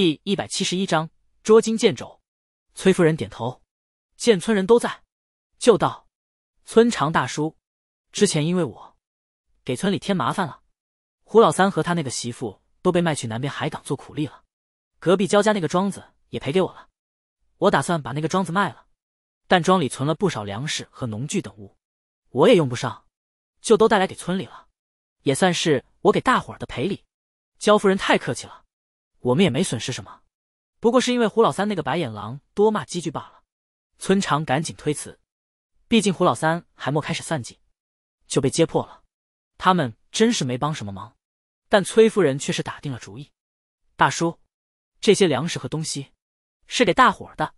第一百七十一章捉襟见肘。崔夫人点头，见村人都在，就道：“村长大叔，之前因为我给村里添麻烦了，胡老三和他那个媳妇都被卖去南边海港做苦力了，隔壁焦家那个庄子也赔给我了。我打算把那个庄子卖了，但庄里存了不少粮食和农具等物，我也用不上，就都带来给村里了，也算是我给大伙儿的赔礼。焦夫人太客气了。”我们也没损失什么，不过是因为胡老三那个白眼狼多骂几句罢了。村长赶紧推辞，毕竟胡老三还没开始算计就被揭破了，他们真是没帮什么忙。但崔夫人却是打定了主意，大叔，这些粮食和东西是给大伙儿的，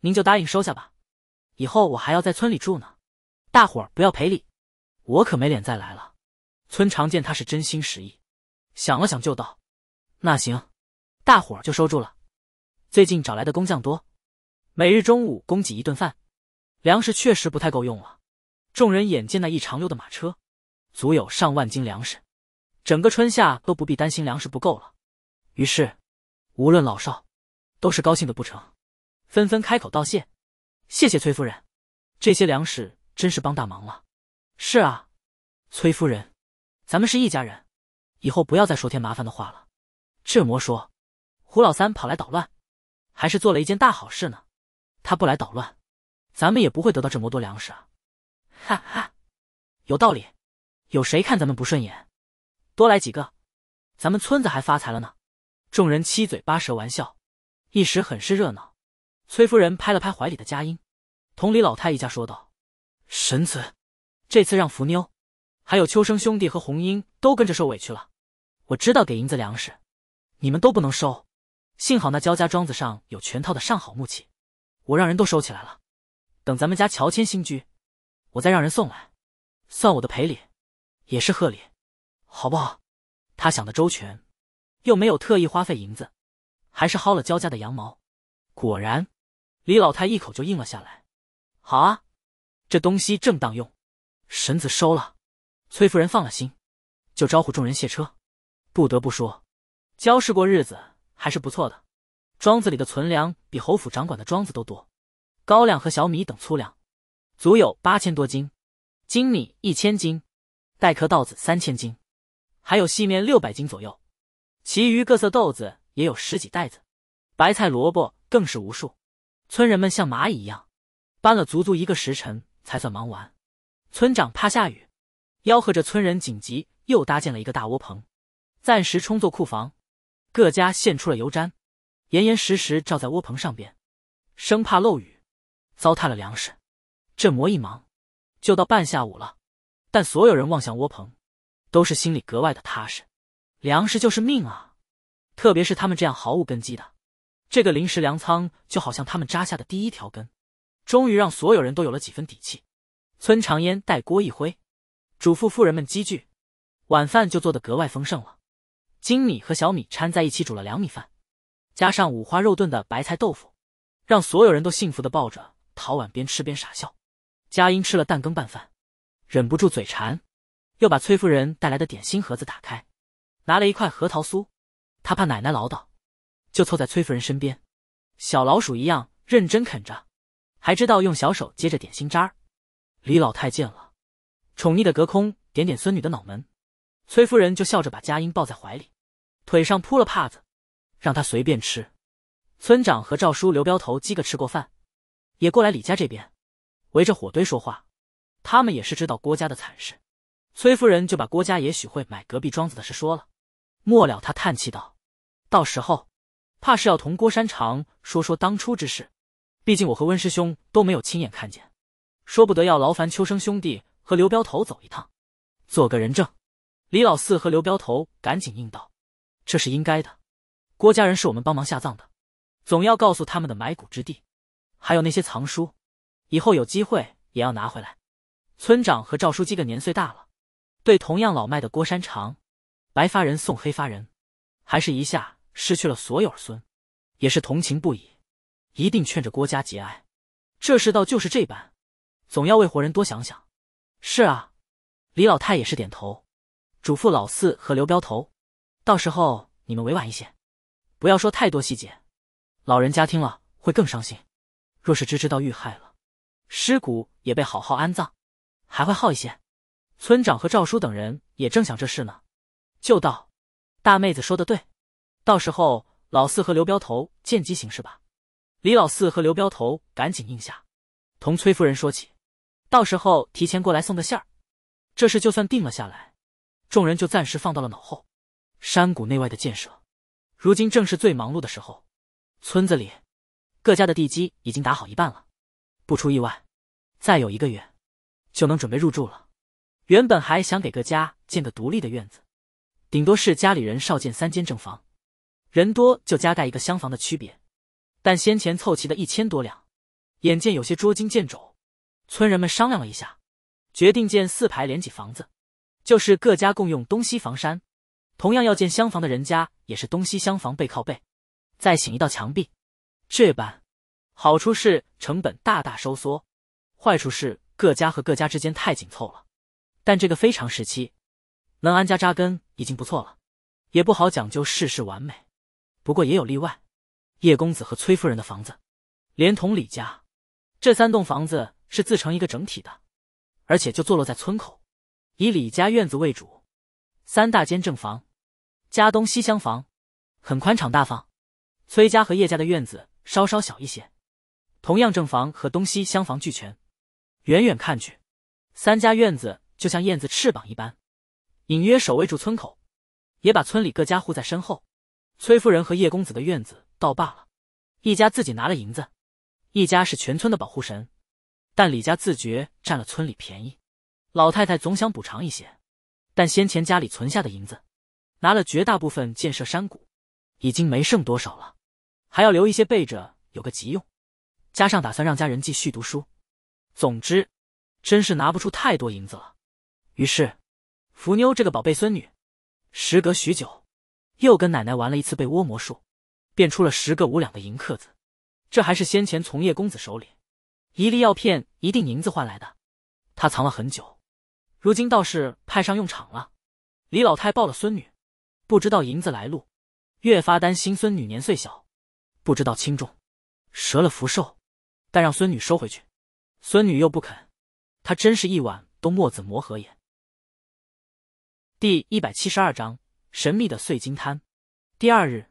您就答应收下吧。以后我还要在村里住呢，大伙儿不要赔礼，我可没脸再来了。村长见他是真心实意，想了想就道：“那行。”大伙儿就收住了。最近找来的工匠多，每日中午供给一顿饭，粮食确实不太够用了。众人眼见那一长溜的马车，足有上万斤粮食，整个春夏都不必担心粮食不够了。于是，无论老少，都是高兴的不成，纷纷开口道谢：“谢谢崔夫人，这些粮食真是帮大忙了。”“是啊，崔夫人，咱们是一家人，以后不要再说添麻烦的话了。”志摩说。胡老三跑来捣乱，还是做了一件大好事呢。他不来捣乱，咱们也不会得到这么多粮食啊！哈哈，有道理。有谁看咱们不顺眼？多来几个，咱们村子还发财了呢。众人七嘴八舌玩笑，一时很是热闹。崔夫人拍了拍怀里的佳音，同李老太一家说道：“神子，这次让福妞、还有秋生兄弟和红英都跟着受委屈了。我知道给银子粮食，你们都不能收。”幸好那焦家庄子上有全套的上好木器，我让人都收起来了，等咱们家乔迁新居，我再让人送来，算我的赔礼，也是贺礼，好不好？他想的周全，又没有特意花费银子，还是薅了焦家的羊毛。果然，李老太一口就应了下来。好啊，这东西正当用，神子收了。崔夫人放了心，就招呼众人卸车。不得不说，焦氏过日子。还是不错的，庄子里的存粮比侯府掌管的庄子都多，高粱和小米等粗粮，足有八千多斤，粳米一千斤，带壳稻子三千斤，还有细面六百斤左右，其余各色豆子也有十几袋子，白菜萝卜更是无数。村人们像蚂蚁一样，搬了足足一个时辰才算忙完。村长怕下雨，吆喝着村人紧急又搭建了一个大窝棚，暂时充作库房。各家献出了油毡，严严实实罩在窝棚上边，生怕漏雨，糟蹋了粮食。这磨一忙，就到半下午了。但所有人望向窝棚，都是心里格外的踏实。粮食就是命啊！特别是他们这样毫无根基的，这个临时粮仓就好像他们扎下的第一条根，终于让所有人都有了几分底气。村长烟带锅一挥，嘱咐妇人们积聚，晚饭就做的格外丰盛了。金米和小米掺在一起煮了两米饭，加上五花肉炖的白菜豆腐，让所有人都幸福的抱着陶碗边吃边傻笑。佳音吃了蛋羹拌饭，忍不住嘴馋，又把崔夫人带来的点心盒子打开，拿了一块核桃酥。她怕奶奶唠叨，就凑在崔夫人身边，小老鼠一样认真啃着，还知道用小手接着点心渣儿。李老太见了，宠溺的隔空点点孙女的脑门，崔夫人就笑着把佳音抱在怀里。腿上铺了帕子，让他随便吃。村长和赵叔、刘镖头几个吃过饭，也过来李家这边，围着火堆说话。他们也是知道郭家的惨事，崔夫人就把郭家也许会买隔壁庄子的事说了。末了，他叹气道：“到时候，怕是要同郭山长说说当初之事。毕竟我和温师兄都没有亲眼看见，说不得要劳烦秋生兄弟和刘镖头走一趟，做个人证。”李老四和刘镖头赶紧应道。这是应该的，郭家人是我们帮忙下葬的，总要告诉他们的埋骨之地，还有那些藏书，以后有机会也要拿回来。村长和赵书记的年岁大了，对同样老迈的郭山长，白发人送黑发人，还是一下失去了所有儿孙，也是同情不已，一定劝着郭家节哀。这世道就是这般，总要为活人多想想。是啊，李老太也是点头，嘱咐老四和刘镖头。到时候你们委婉一些，不要说太多细节，老人家听了会更伤心。若是只知道遇害了，尸骨也被好好安葬，还会好一些。村长和赵叔等人也正想这事呢，就道：“大妹子说的对，到时候老四和刘镖头见机行事吧。”李老四和刘镖头赶紧应下，同崔夫人说起，到时候提前过来送个信儿。这事就算定了下来，众人就暂时放到了脑后。山谷内外的建设，如今正是最忙碌的时候。村子里，各家的地基已经打好一半了。不出意外，再有一个月，就能准备入住了。原本还想给各家建个独立的院子，顶多是家里人少建三间正房，人多就加盖一个厢房的区别。但先前凑齐的一千多两，眼见有些捉襟见肘，村人们商量了一下，决定建四排连体房子，就是各家共用东西房山。同样要建厢房的人家也是东西厢房背靠背，再请一道墙壁，这般，好处是成本大大收缩，坏处是各家和各家之间太紧凑了。但这个非常时期，能安家扎根已经不错了，也不好讲究事事完美。不过也有例外，叶公子和崔夫人的房子，连同李家，这三栋房子是自成一个整体的，而且就坐落在村口，以李家院子为主。三大间正房，家东西厢房，很宽敞大方。崔家和叶家的院子稍稍小一些，同样正房和东西厢房俱全。远远看去，三家院子就像燕子翅膀一般，隐约守卫住村口，也把村里各家护在身后。崔夫人和叶公子的院子倒罢了，一家自己拿了银子，一家是全村的保护神。但李家自觉占了村里便宜，老太太总想补偿一些。但先前家里存下的银子，拿了绝大部分建设山谷，已经没剩多少了，还要留一些备着有个急用，加上打算让家人继续读书，总之，真是拿不出太多银子了。于是，福妞这个宝贝孙女，时隔许久，又跟奶奶玩了一次被窝魔术，变出了十个五两的银刻子，这还是先前从叶公子手里一粒药片一锭银子换来的，她藏了很久。如今倒是派上用场了，李老太抱了孙女，不知道银子来路，越发担心孙女年岁小，不知道轻重，折了福寿，但让孙女收回去，孙女又不肯，他真是一晚都磨子磨合眼。第一百七十二章神秘的碎金滩。第二日，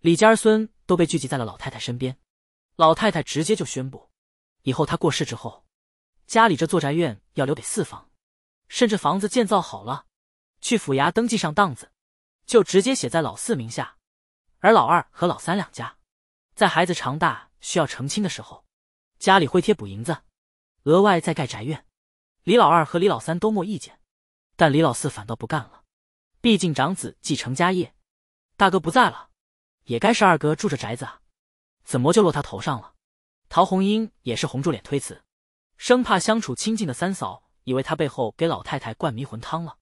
李家儿孙都被聚集在了老太太身边，老太太直接就宣布，以后她过世之后，家里这座宅院要留给四房。甚至房子建造好了，去府衙登记上档子，就直接写在老四名下。而老二和老三两家，在孩子长大需要成亲的时候，家里会贴补银子，额外再盖宅院。李老二和李老三都没意见，但李老四反倒不干了。毕竟长子继承家业，大哥不在了，也该是二哥住着宅子啊，怎么就落他头上了？陶红英也是红住脸推辞，生怕相处亲近的三嫂。以为他背后给老太太灌迷魂汤了，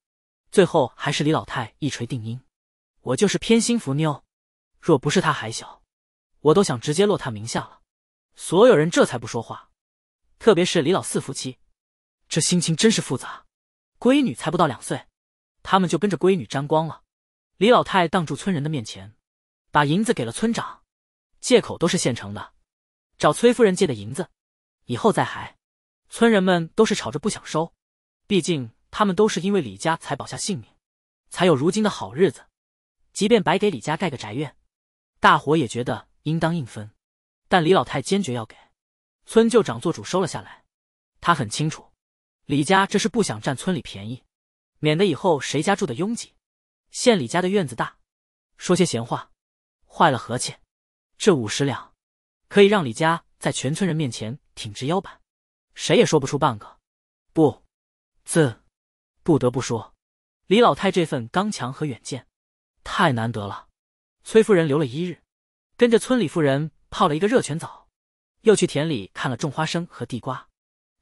最后还是李老太一锤定音。我就是偏心福妞，若不是她还小，我都想直接落她名下了。所有人这才不说话，特别是李老四夫妻，这心情真是复杂。闺女才不到两岁，他们就跟着闺女沾光了。李老太当住村人的面前，把银子给了村长，借口都是现成的，找崔夫人借的银子，以后再还。村人们都是吵着不想收，毕竟他们都是因为李家才保下性命，才有如今的好日子。即便白给李家盖个宅院，大伙也觉得应当应分。但李老太坚决要给，村旧长做主收了下来。他很清楚，李家这是不想占村里便宜，免得以后谁家住的拥挤。县李家的院子大，说些闲话，坏了和气。这五十两，可以让李家在全村人面前挺直腰板。谁也说不出半个，不，字，不得不说，李老太这份刚强和远见，太难得了。崔夫人留了一日，跟着村里妇人泡了一个热泉澡，又去田里看了种花生和地瓜，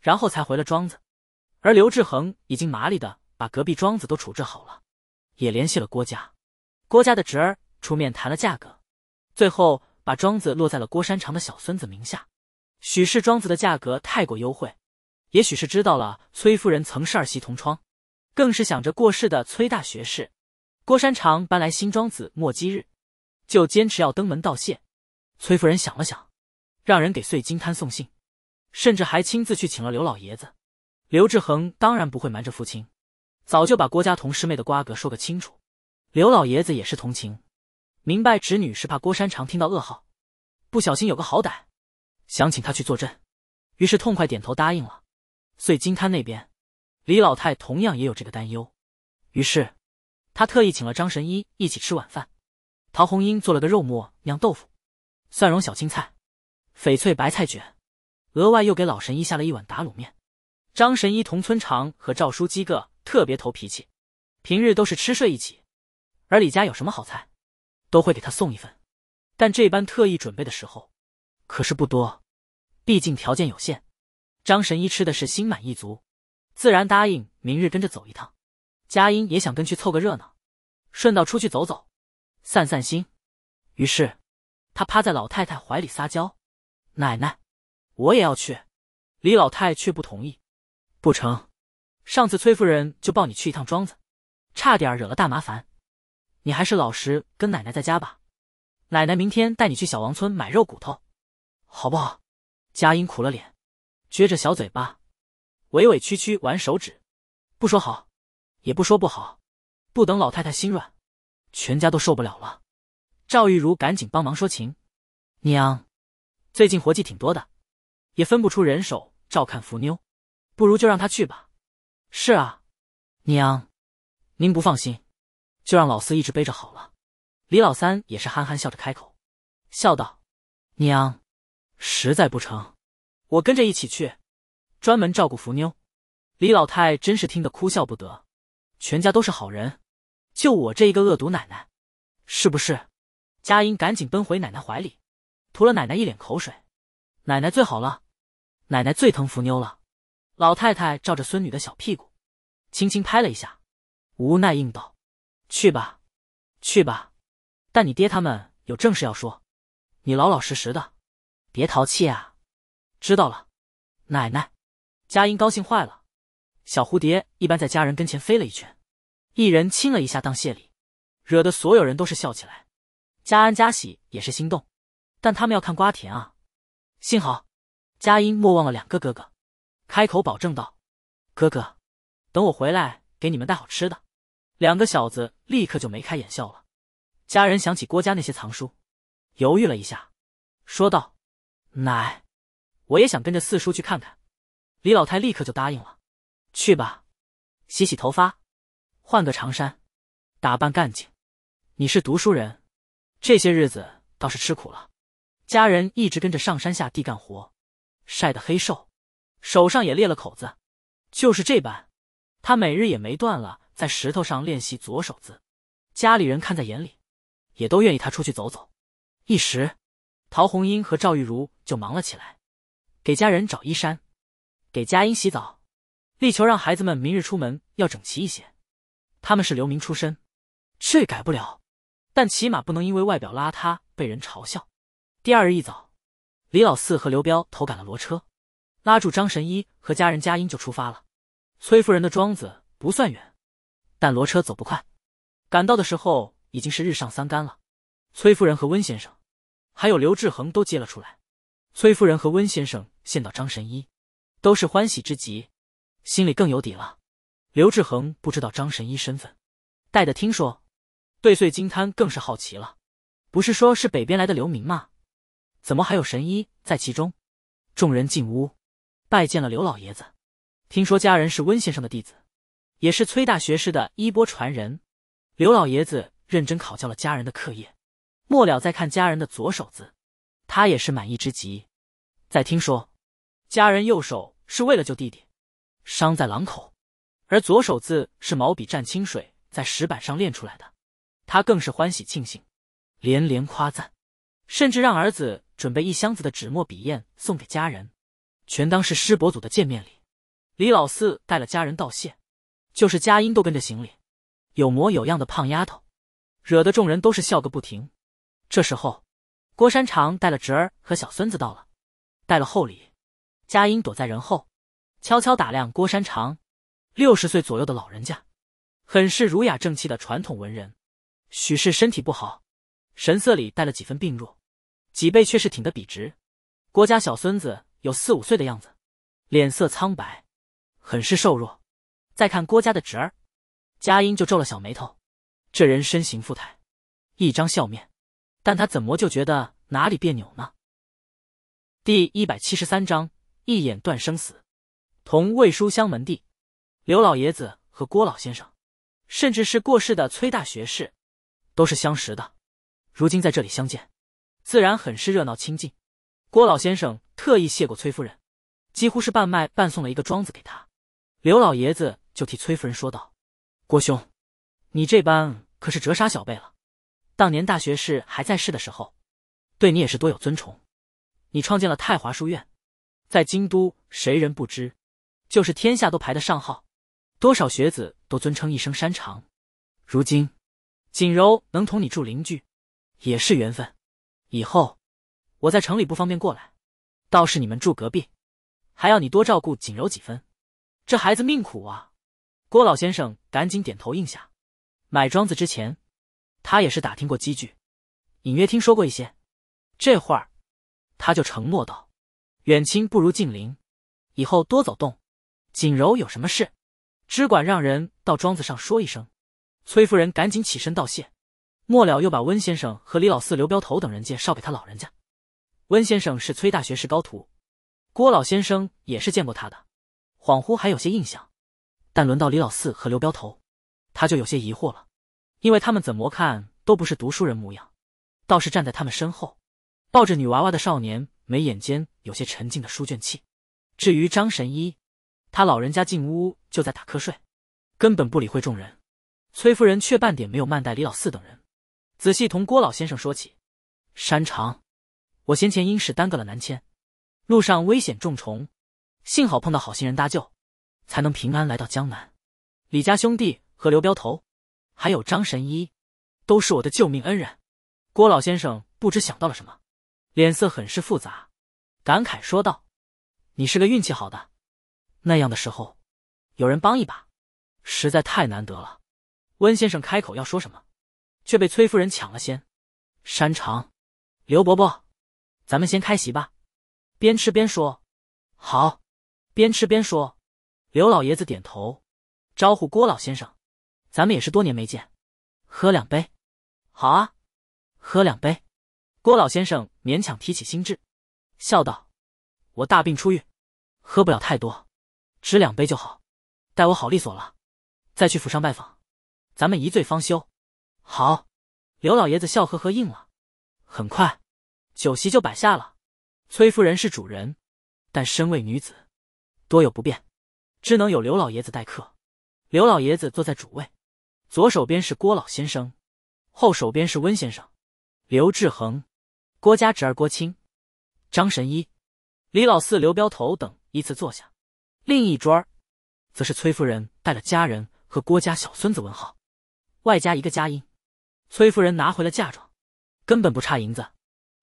然后才回了庄子。而刘志恒已经麻利的把隔壁庄子都处置好了，也联系了郭家，郭家的侄儿出面谈了价格，最后把庄子落在了郭山长的小孙子名下。许氏庄子的价格太过优惠，也许是知道了崔夫人曾是儿媳同窗，更是想着过世的崔大学士，郭山长搬来新庄子没几日，就坚持要登门道谢。崔夫人想了想，让人给碎金摊送信，甚至还亲自去请了刘老爷子。刘志恒当然不会瞒着父亲，早就把郭家同师妹的瓜葛说个清楚。刘老爷子也是同情，明白侄女是怕郭山长听到噩耗，不小心有个好歹。想请他去坐镇，于是痛快点头答应了。碎金滩那边，李老太同样也有这个担忧，于是，他特意请了张神医一起吃晚饭。陶红英做了个肉末酿豆腐、蒜蓉小青菜、翡翠白菜卷，额外又给老神医下了一碗打卤面。张神医同村长和赵叔基个特别投脾气，平日都是吃睡一起，而李家有什么好菜，都会给他送一份。但这般特意准备的时候，可是不多。毕竟条件有限，张神医吃的是心满意足，自然答应明日跟着走一趟。佳音也想跟去凑个热闹，顺道出去走走，散散心。于是，他趴在老太太怀里撒娇：“奶奶，我也要去。”李老太却不同意：“不成，上次崔夫人就抱你去一趟庄子，差点惹了大麻烦。你还是老实跟奶奶在家吧。奶奶明天带你去小王村买肉骨头，好不好？”佳音苦了脸，撅着小嘴巴，委委屈屈玩手指，不说好，也不说不好，不等老太太心软，全家都受不了了。赵玉如赶紧帮忙说情：“娘，最近活计挺多的，也分不出人手照看福妞，不如就让她去吧。”“是啊，娘，您不放心，就让老四一直背着好了。”李老三也是憨憨笑着开口，笑道：“娘。”实在不成，我跟着一起去，专门照顾福妞。李老太真是听得哭笑不得，全家都是好人，就我这一个恶毒奶奶，是不是？佳音赶紧奔回奶奶怀里，吐了奶奶一脸口水。奶奶最好了，奶奶最疼福妞了。老太太照着孙女的小屁股，轻轻拍了一下，无奈应道：“去吧，去吧。但你爹他们有正事要说，你老老实实的。”别淘气啊！知道了，奶奶。佳音高兴坏了，小蝴蝶一般在家人跟前飞了一圈，一人亲了一下当谢礼，惹得所有人都是笑起来。佳安、佳喜也是心动，但他们要看瓜田啊。幸好，佳音莫忘了两个哥哥，开口保证道：“哥哥，等我回来给你们带好吃的。”两个小子立刻就眉开眼笑了。家人想起郭家那些藏书，犹豫了一下，说道。奶，我也想跟着四叔去看看。李老太立刻就答应了。去吧，洗洗头发，换个长衫，打扮干净。你是读书人，这些日子倒是吃苦了。家人一直跟着上山下地干活，晒得黑瘦，手上也裂了口子。就是这般，他每日也没断了在石头上练习左手字。家里人看在眼里，也都愿意他出去走走，一时。陶红英和赵玉茹就忙了起来，给家人找衣衫，给佳音洗澡，力求让孩子们明日出门要整齐一些。他们是流民出身，这改不了，但起码不能因为外表邋遢被人嘲笑。第二日一早，李老四和刘彪投赶了骡车，拉住张神医和家人佳音就出发了。崔夫人的庄子不算远，但骡车走不快，赶到的时候已经是日上三竿了。崔夫人和温先生。还有刘志恒都接了出来，崔夫人和温先生见到张神医，都是欢喜之极，心里更有底了。刘志恒不知道张神医身份，带的听说，对碎金滩更是好奇了。不是说是北边来的流民吗？怎么还有神医在其中？众人进屋，拜见了刘老爷子。听说家人是温先生的弟子，也是崔大学士的衣钵传人。刘老爷子认真考教了家人的课业。末了，再看家人的左手字，他也是满意之极。再听说家人右手是为了救弟弟，伤在狼口，而左手字是毛笔蘸清水在石板上练出来的，他更是欢喜庆幸，连连夸赞，甚至让儿子准备一箱子的纸墨笔砚送给家人，全当是师伯祖的见面礼。李老四带了家人道谢，就是佳音都跟着行礼，有模有样的胖丫头，惹得众人都是笑个不停。这时候，郭山长带了侄儿和小孙子到了，带了厚礼。佳音躲在人后，悄悄打量郭山长。六十岁左右的老人家，很是儒雅正气的传统文人。许是身体不好，神色里带了几分病弱，脊背却是挺得笔直。郭家小孙子有四五岁的样子，脸色苍白，很是瘦弱。再看郭家的侄儿，佳音就皱了小眉头。这人身形富态，一张笑面。但他怎么就觉得哪里别扭呢？第一百七十三章一眼断生死。同魏书香门第，刘老爷子和郭老先生，甚至是过世的崔大学士，都是相识的。如今在这里相见，自然很是热闹亲近。郭老先生特意谢过崔夫人，几乎是半卖半送了一个庄子给他。刘老爷子就替崔夫人说道：“郭兄，你这般可是折杀小辈了。”当年大学士还在世的时候，对你也是多有尊崇。你创建了太华书院，在京都谁人不知？就是天下都排得上号，多少学子都尊称一声山长。如今，锦柔能同你住邻居，也是缘分。以后，我在城里不方便过来，倒是你们住隔壁，还要你多照顾锦柔几分。这孩子命苦啊！郭老先生赶紧点头应下。买庄子之前。他也是打听过几句，隐约听说过一些。这会儿，他就承诺道：“远亲不如近邻，以后多走动。”锦柔有什么事，只管让人到庄子上说一声。崔夫人赶紧起身道谢，末了又把温先生和李老四、刘镖头等人介绍给他老人家。温先生是崔大学士高徒，郭老先生也是见过他的，恍惚还有些印象。但轮到李老四和刘镖头，他就有些疑惑了。因为他们怎么看都不是读书人模样，倒是站在他们身后，抱着女娃娃的少年眉眼间有些沉静的书卷气。至于张神医，他老人家进屋就在打瞌睡，根本不理会众人。崔夫人却半点没有慢待李老四等人，仔细同郭老先生说起：“山长，我先前因事耽搁了南迁，路上危险重重，幸好碰到好心人搭救，才能平安来到江南。李家兄弟和刘镖头。”还有张神医，都是我的救命恩人。郭老先生不知想到了什么，脸色很是复杂，感慨说道：“你是个运气好的，那样的时候有人帮一把，实在太难得了。”温先生开口要说什么，却被崔夫人抢了先：“山长，刘伯伯，咱们先开席吧，边吃边说。”“好，边吃边说。”刘老爷子点头，招呼郭老先生。咱们也是多年没见，喝两杯，好啊，喝两杯。郭老先生勉强提起兴致，笑道：“我大病初愈，喝不了太多，只两杯就好。待我好利索了，再去府上拜访，咱们一醉方休。”好，刘老爷子笑呵呵应了。很快，酒席就摆下了。崔夫人是主人，但身为女子，多有不便，只能有刘老爷子待客。刘老爷子坐在主位。左手边是郭老先生，后手边是温先生、刘志恒、郭家侄儿郭青、张神医、李老四、刘镖头等依次坐下。另一桌则是崔夫人带了家人和郭家小孙子文浩，外加一个佳音。崔夫人拿回了嫁妆，根本不差银子。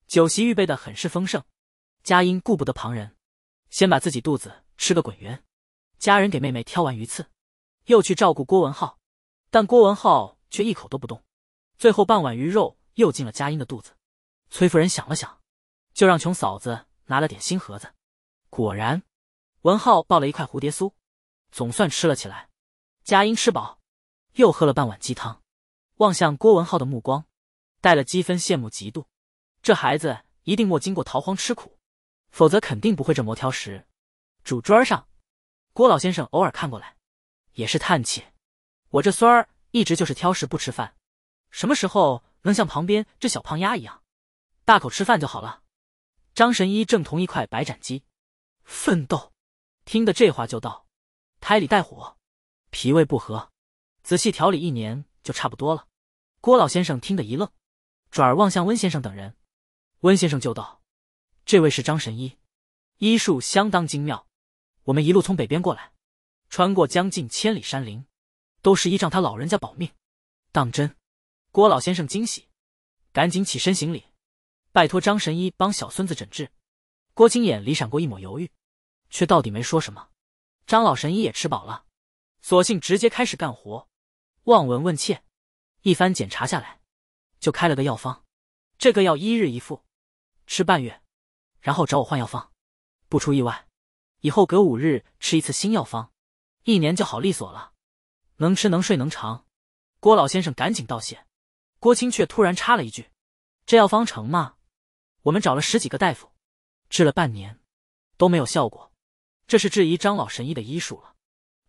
酒席预备的很是丰盛。佳音顾不得旁人，先把自己肚子吃个滚圆。家人给妹妹挑完鱼刺，又去照顾郭文浩。但郭文浩却一口都不动，最后半碗鱼肉又进了佳音的肚子。崔夫人想了想，就让琼嫂子拿了点新盒子。果然，文浩抱了一块蝴蝶酥，总算吃了起来。佳音吃饱，又喝了半碗鸡汤，望向郭文浩的目光带了积分，羡慕嫉妒。这孩子一定莫经过逃荒吃苦，否则肯定不会这么挑食。主桌上，郭老先生偶尔看过来，也是叹气。我这孙儿一直就是挑食不吃饭，什么时候能像旁边这小胖丫一样，大口吃饭就好了？张神医正同一块白斩鸡，奋斗。听得这话就道：胎里带火，脾胃不和，仔细调理一年就差不多了。郭老先生听得一愣，转而望向温先生等人。温先生就道：这位是张神医，医术相当精妙。我们一路从北边过来，穿过将近千里山林。都是依仗他老人家保命，当真？郭老先生惊喜，赶紧起身行礼，拜托张神医帮小孙子诊治。郭青眼里闪过一抹犹豫，却到底没说什么。张老神医也吃饱了，索性直接开始干活，望闻问切，一番检查下来，就开了个药方。这个药一日一副，吃半月，然后找我换药方。不出意外，以后隔五日吃一次新药方，一年就好利索了。能吃能睡能长，郭老先生赶紧道谢。郭青却突然插了一句：“这药方成吗？我们找了十几个大夫，治了半年，都没有效果。这是质疑张老神医的医术了。”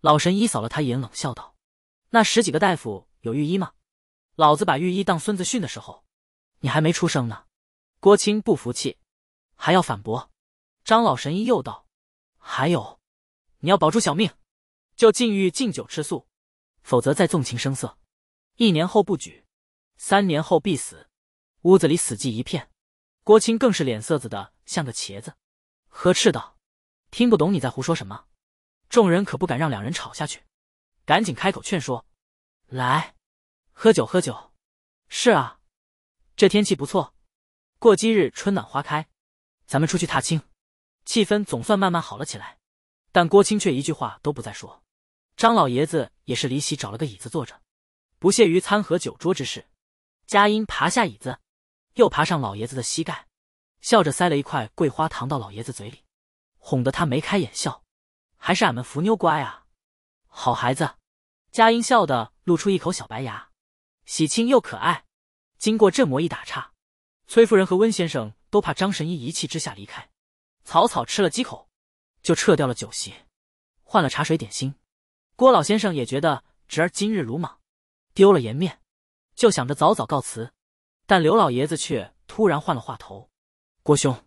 老神医扫了他一眼，冷笑道：“那十几个大夫有御医吗？老子把御医当孙子训的时候，你还没出生呢。”郭青不服气，还要反驳。张老神医又道：“还有，你要保住小命，就禁欲、禁酒、吃素。”否则再纵情声色，一年后不举，三年后必死。屋子里死寂一片，郭青更是脸色子的像个茄子，呵斥道：“听不懂你在胡说什么？”众人可不敢让两人吵下去，赶紧开口劝说：“来，喝酒喝酒。”“是啊，这天气不错，过几日春暖花开，咱们出去踏青。”气氛总算慢慢好了起来，但郭青却一句话都不再说。张老爷子也是离席找了个椅子坐着，不屑于餐和酒桌之事。佳音爬下椅子，又爬上老爷子的膝盖，笑着塞了一块桂花糖到老爷子嘴里，哄得他眉开眼笑。还是俺们福妞乖啊，好孩子。佳音笑的露出一口小白牙，喜庆又可爱。经过这么一打岔，崔夫人和温先生都怕张神医一气之下离开，草草吃了几口，就撤掉了酒席，换了茶水点心。郭老先生也觉得侄儿今日鲁莽，丢了颜面，就想着早早告辞。但刘老爷子却突然换了话头：“郭兄，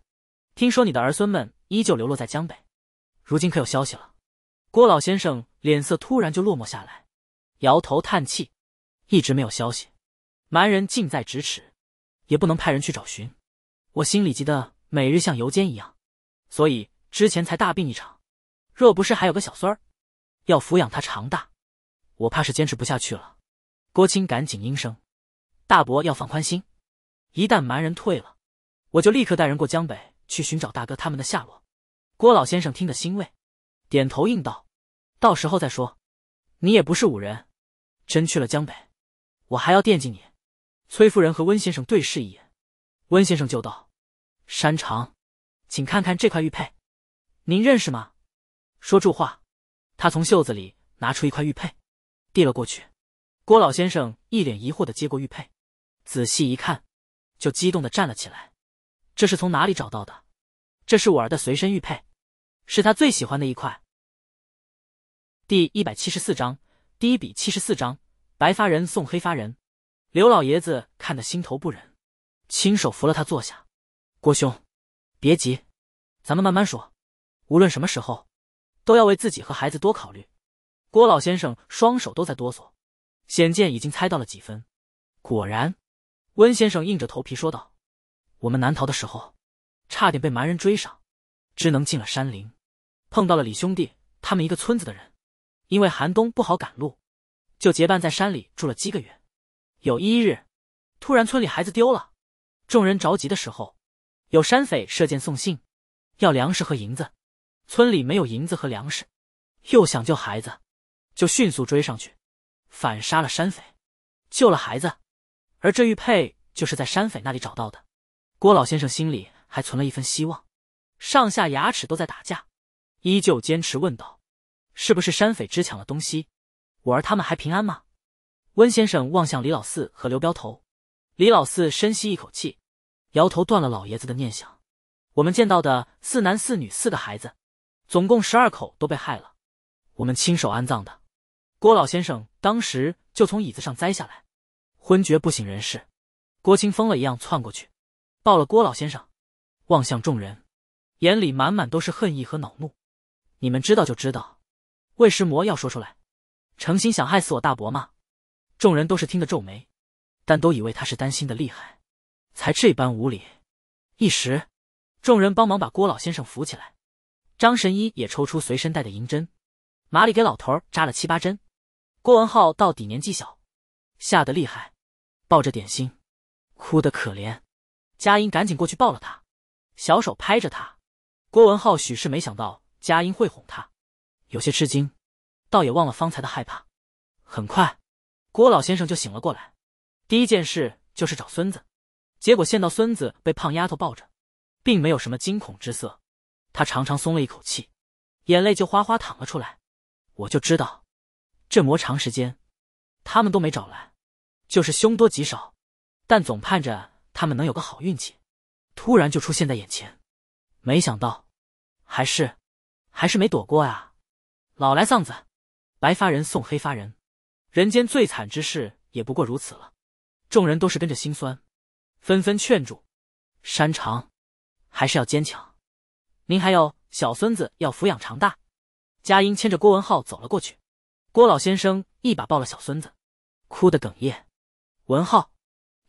听说你的儿孙们依旧流落在江北，如今可有消息了？”郭老先生脸色突然就落寞下来，摇头叹气：“一直没有消息。蛮人近在咫尺，也不能派人去找寻。我心里急得每日像游煎一样，所以之前才大病一场。若不是还有个小孙儿。”要抚养他长大，我怕是坚持不下去了。郭青赶紧应声：“大伯要放宽心，一旦蛮人退了，我就立刻带人过江北去寻找大哥他们的下落。”郭老先生听得欣慰，点头应道：“到时候再说。你也不是武人，真去了江北，我还要惦记你。”崔夫人和温先生对视一眼，温先生就道：“山长，请看看这块玉佩，您认识吗？”说住话。他从袖子里拿出一块玉佩，递了过去。郭老先生一脸疑惑的接过玉佩，仔细一看，就激动的站了起来。这是从哪里找到的？这是我儿的随身玉佩，是他最喜欢的一块。第一百七十四章第一笔七十四章白发人送黑发人。刘老爷子看得心头不忍，亲手扶了他坐下。郭兄，别急，咱们慢慢说。无论什么时候。都要为自己和孩子多考虑。郭老先生双手都在哆嗦，显见已经猜到了几分。果然，温先生硬着头皮说道：“我们难逃的时候，差点被蛮人追上，只能进了山林，碰到了李兄弟他们一个村子的人。因为寒冬不好赶路，就结伴在山里住了几个月。有一日，突然村里孩子丢了，众人着急的时候，有山匪射箭送信，要粮食和银子。”村里没有银子和粮食，又想救孩子，就迅速追上去，反杀了山匪，救了孩子。而这玉佩就是在山匪那里找到的。郭老先生心里还存了一分希望，上下牙齿都在打架，依旧坚持问道：“是不是山匪只抢了东西？我儿他们还平安吗？”温先生望向李老四和刘镖头，李老四深吸一口气，摇头断了老爷子的念想：“我们见到的四男四女四个孩子。”总共十二口都被害了，我们亲手安葬的。郭老先生当时就从椅子上栽下来，昏厥不省人事。郭青疯了一样窜过去，抱了郭老先生，望向众人，眼里满满都是恨意和恼怒。你们知道就知道，魏师魔要说出来，诚心想害死我大伯吗？众人都是听得皱眉，但都以为他是担心的厉害，才这般无礼。一时，众人帮忙把郭老先生扶起来。张神医也抽出随身带的银针，麻利给老头儿扎了七八针。郭文浩到底年纪小，吓得厉害，抱着点心，哭得可怜。佳音赶紧过去抱了他，小手拍着他。郭文浩许是没想到佳音会哄他，有些吃惊，倒也忘了方才的害怕。很快，郭老先生就醒了过来，第一件事就是找孙子，结果见到孙子被胖丫头抱着，并没有什么惊恐之色。他长长松了一口气，眼泪就哗哗淌了出来。我就知道，这魔长时间，他们都没找来，就是凶多吉少。但总盼着他们能有个好运气，突然就出现在眼前。没想到，还是，还是没躲过啊！老来丧子，白发人送黑发人，人间最惨之事也不过如此了。众人都是跟着心酸，纷纷劝住山长，还是要坚强。您还有小孙子要抚养长大，佳音牵着郭文浩走了过去。郭老先生一把抱了小孙子，哭得哽咽。文浩，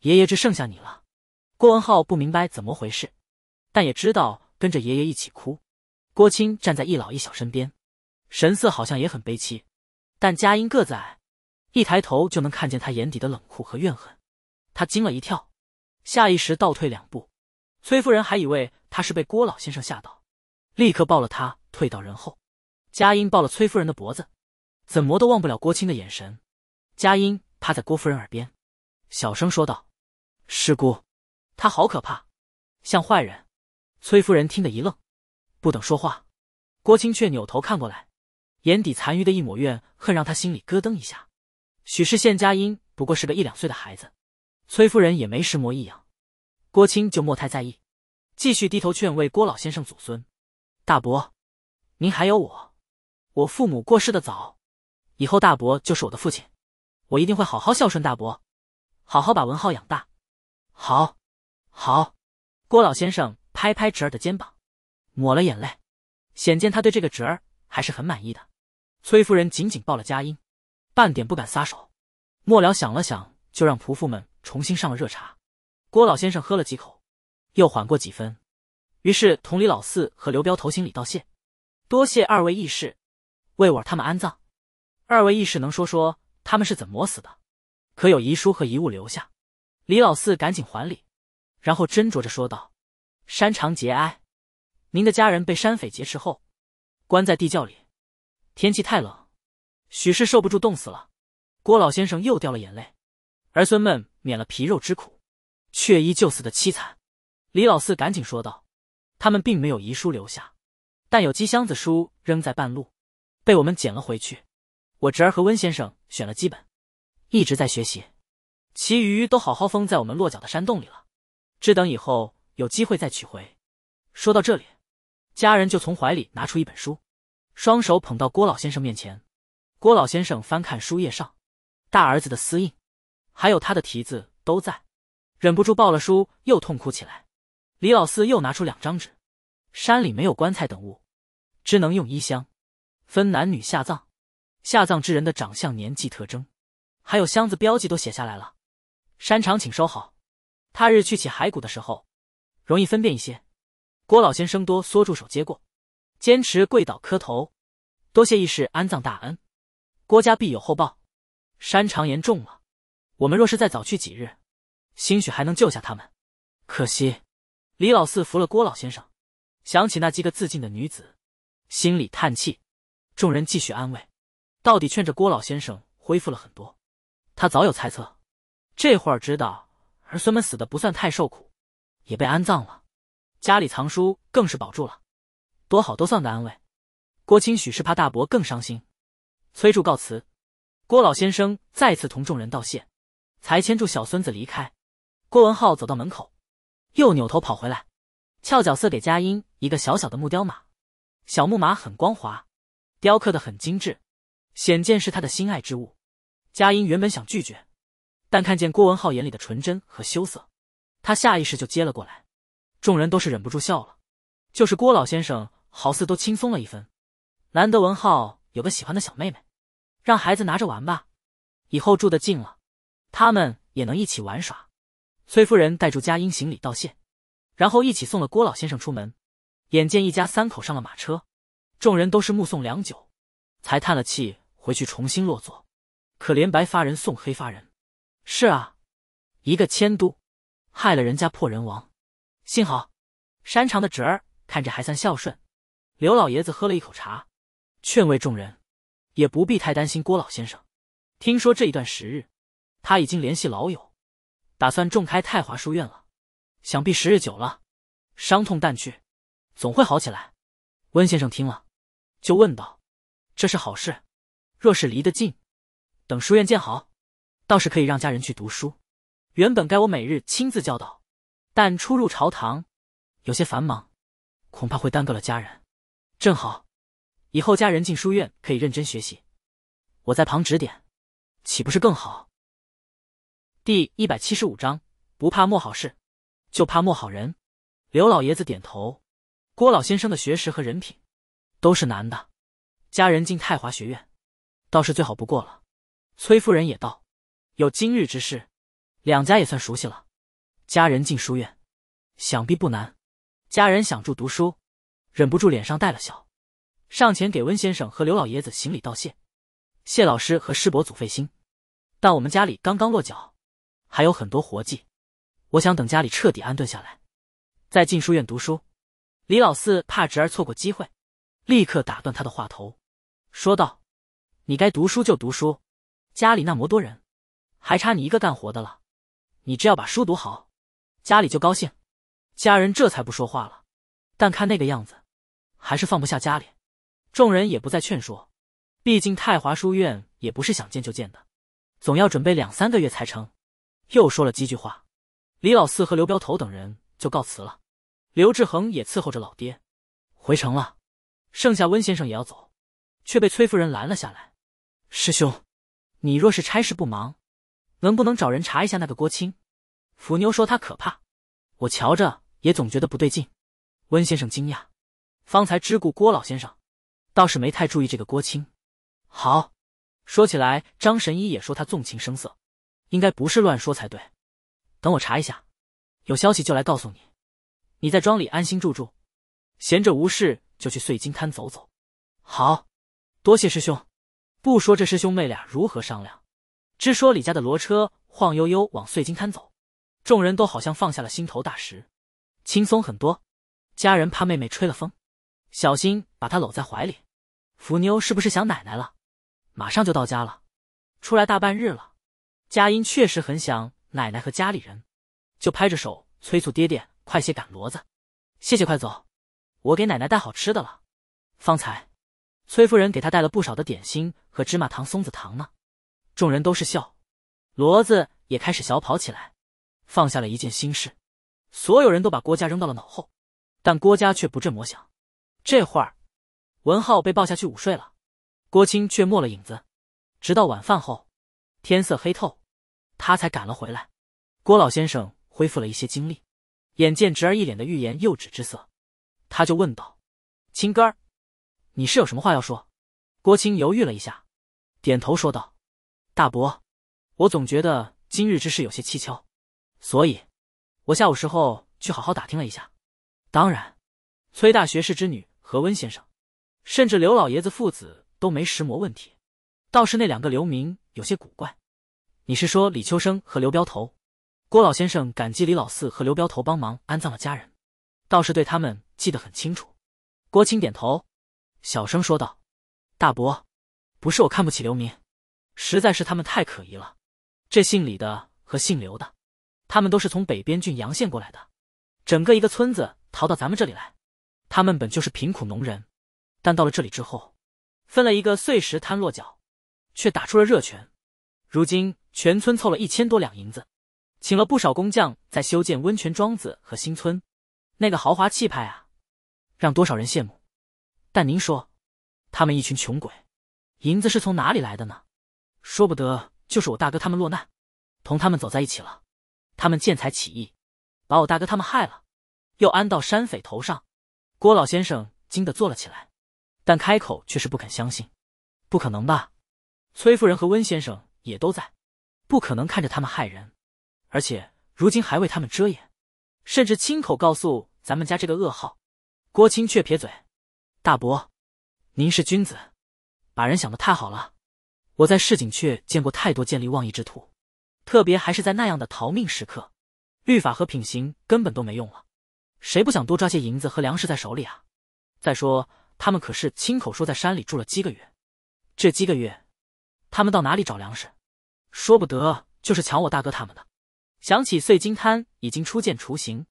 爷爷只剩下你了。郭文浩不明白怎么回事，但也知道跟着爷爷一起哭。郭青站在一老一小身边，神色好像也很悲戚，但佳音个子矮，一抬头就能看见他眼底的冷酷和怨恨。他惊了一跳，下意识倒退两步。崔夫人还以为他是被郭老先生吓到。立刻抱了他，退到人后。佳音抱了崔夫人的脖子，怎么都忘不了郭青的眼神。佳音趴在郭夫人耳边，小声说道：“师姑，他好可怕，像坏人。”崔夫人听得一愣，不等说话，郭青却扭头看过来，眼底残余的一抹怨恨让他心里咯噔一下。许是现佳音不过是个一两岁的孩子，崔夫人也没什魔异样，郭青就莫太在意，继续低头劝慰郭老先生祖孙。大伯，您还有我，我父母过世的早，以后大伯就是我的父亲，我一定会好好孝顺大伯，好好把文浩养大。好，好，郭老先生拍拍侄儿的肩膀，抹了眼泪，显见他对这个侄儿还是很满意的。崔夫人紧紧抱了佳音，半点不敢撒手。末了想了想，就让仆妇们重新上了热茶。郭老先生喝了几口，又缓过几分。于是，同李老四和刘彪头行礼道谢，多谢二位义士为我他们安葬。二位义士能说说他们是怎么死的？可有遗书和遗物留下？李老四赶紧还礼，然后斟酌着说道：“山长节哀，您的家人被山匪劫持后，关在地窖里，天气太冷，许是受不住冻死了。郭老先生又掉了眼泪，儿孙们免了皮肉之苦，却依旧死的凄惨。”李老四赶紧说道。他们并没有遗书留下，但有机箱子书扔在半路，被我们捡了回去。我侄儿和温先生选了几本，一直在学习，其余都好好封在我们落脚的山洞里了，只等以后有机会再取回。说到这里，家人就从怀里拿出一本书，双手捧到郭老先生面前。郭老先生翻看书页上，大儿子的私印，还有他的题字都在，忍不住抱了书又痛哭起来。李老四又拿出两张纸，山里没有棺材等物，只能用衣箱，分男女下葬，下葬之人的长相、年纪、特征，还有箱子标记都写下来了。山长，请收好，他日去起骸骨的时候，容易分辨一些。郭老先生多缩住手，接过，坚持跪倒磕头，多谢义士安葬大恩，郭家必有厚报。山长言重了，我们若是再早去几日，兴许还能救下他们，可惜。李老四扶了郭老先生，想起那几个自尽的女子，心里叹气。众人继续安慰，到底劝着郭老先生恢复了很多。他早有猜测，这会儿知道儿孙们死的不算太受苦，也被安葬了，家里藏书更是保住了，多好多算个安慰。郭清许是怕大伯更伤心，催促告辞。郭老先生再次同众人道谢，才牵住小孙子离开。郭文浩走到门口。又扭头跑回来，翘角色给佳音一个小小的木雕马，小木马很光滑，雕刻的很精致，显见是他的心爱之物。佳音原本想拒绝，但看见郭文浩眼里的纯真和羞涩，他下意识就接了过来。众人都是忍不住笑了，就是郭老先生好似都轻松了一分，难得文浩有个喜欢的小妹妹，让孩子拿着玩吧，以后住的近了，他们也能一起玩耍。崔夫人带住佳音行礼道谢，然后一起送了郭老先生出门。眼见一家三口上了马车，众人都是目送良久，才叹了气回去重新落座。可怜白发人送黑发人，是啊，一个迁都，害了人家破人亡。幸好山长的侄儿看着还算孝顺。刘老爷子喝了一口茶，劝慰众人，也不必太担心郭老先生。听说这一段时日，他已经联系老友。打算重开太华书院了，想必时日久了，伤痛淡去，总会好起来。温先生听了，就问道：“这是好事。若是离得近，等书院建好，倒是可以让家人去读书。原本该我每日亲自教导，但出入朝堂，有些繁忙，恐怕会耽搁了家人。正好，以后家人进书院可以认真学习，我在旁指点，岂不是更好？”第一百七十五章，不怕莫好事，就怕莫好人。刘老爷子点头，郭老先生的学识和人品都是难的。家人进太华学院，倒是最好不过了。崔夫人也道：“有今日之事，两家也算熟悉了。家人进书院，想必不难。家人想住读书，忍不住脸上带了笑，上前给温先生和刘老爷子行礼道谢，谢老师和师伯祖费心。但我们家里刚刚落脚。”还有很多活计，我想等家里彻底安顿下来，再进书院读书。李老四怕侄儿错过机会，立刻打断他的话头，说道：“你该读书就读书，家里那么多人，还差你一个干活的了。你只要把书读好，家里就高兴。”家人这才不说话了，但看那个样子，还是放不下家里。众人也不再劝说，毕竟太华书院也不是想建就建的，总要准备两三个月才成。又说了几句话，李老四和刘镖头等人就告辞了。刘志恒也伺候着老爹，回城了。剩下温先生也要走，却被崔夫人拦了下来。师兄，你若是差事不忙，能不能找人查一下那个郭青？抚妞说他可怕，我瞧着也总觉得不对劲。温先生惊讶，方才只顾郭老先生，倒是没太注意这个郭青。好，说起来，张神医也说他纵情声色。应该不是乱说才对，等我查一下，有消息就来告诉你。你在庄里安心住住，闲着无事就去碎金滩走走。好，多谢师兄。不说这师兄妹俩如何商量，只说李家的骡车晃悠悠往碎金滩走，众人都好像放下了心头大石，轻松很多。家人怕妹妹吹了风，小心把她搂在怀里。福妞是不是想奶奶了？马上就到家了，出来大半日了。佳音确实很想奶奶和家里人，就拍着手催促爹爹快些赶骡子。谢谢，快走，我给奶奶带好吃的了。方才，崔夫人给她带了不少的点心和芝麻糖、松子糖呢。众人都是笑，骡子也开始小跑起来，放下了一件心事。所有人都把郭家扔到了脑后，但郭家却不这么想。这会儿，文浩被抱下去午睡了，郭青却没了影子。直到晚饭后。天色黑透，他才赶了回来。郭老先生恢复了一些精力，眼见侄儿一脸的欲言又止之色，他就问道：“青哥，你是有什么话要说？”郭青犹豫了一下，点头说道：“大伯，我总觉得今日之事有些蹊跷，所以，我下午时候去好好打听了一下。当然，崔大学士之女何温先生，甚至刘老爷子父子都没识魔问题。”倒是那两个流民有些古怪，你是说李秋生和刘镖头？郭老先生感激李老四和刘镖头帮忙安葬了家人，倒是对他们记得很清楚。郭青点头，小声说道：“大伯，不是我看不起流民，实在是他们太可疑了。这姓李的和姓刘的，他们都是从北边郡阳县过来的，整个一个村子逃到咱们这里来。他们本就是贫苦农人，但到了这里之后，分了一个碎石摊落脚。”却打出了热拳，如今全村凑了一千多两银子，请了不少工匠在修建温泉庄子和新村，那个豪华气派啊，让多少人羡慕。但您说，他们一群穷鬼，银子是从哪里来的呢？说不得就是我大哥他们落难，同他们走在一起了，他们见财起意，把我大哥他们害了，又安到山匪头上。郭老先生惊得坐了起来，但开口却是不肯相信，不可能吧？崔夫人和温先生也都在，不可能看着他们害人，而且如今还为他们遮掩，甚至亲口告诉咱们家这个噩耗。郭青却撇嘴：“大伯，您是君子，把人想的太好了。我在市井却见过太多见利忘义之徒，特别还是在那样的逃命时刻，律法和品行根本都没用了。谁不想多抓些银子和粮食在手里啊？再说他们可是亲口说在山里住了几个月，这几个月……”他们到哪里找粮食？说不得就是抢我大哥他们的。想起碎金滩已经初见雏形，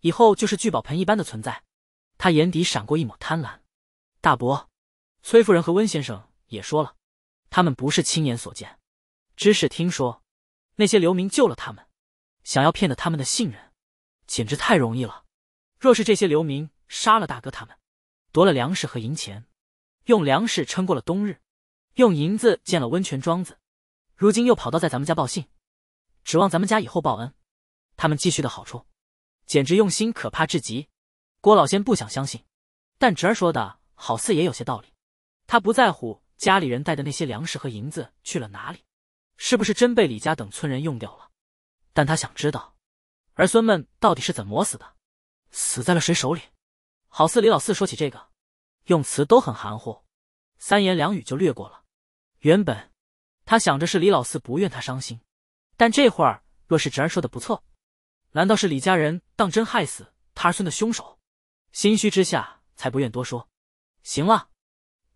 以后就是聚宝盆一般的存在，他眼底闪过一抹贪婪。大伯，崔夫人和温先生也说了，他们不是亲眼所见，只是听说，那些流民救了他们，想要骗得他们的信任，简直太容易了。若是这些流民杀了大哥他们，夺了粮食和银钱，用粮食撑过了冬日。用银子建了温泉庄子，如今又跑到在咱们家报信，指望咱们家以后报恩，他们继续的好处，简直用心可怕至极。郭老仙不想相信，但侄儿说的好似也有些道理。他不在乎家里人带的那些粮食和银子去了哪里，是不是真被李家等村人用掉了？但他想知道儿孙们到底是怎么死的，死在了谁手里？好似李老四说起这个，用词都很含糊，三言两语就略过了。原本，他想着是李老四不愿他伤心，但这会儿若是侄儿说的不错，难道是李家人当真害死他儿孙的凶手？心虚之下才不愿多说。行了，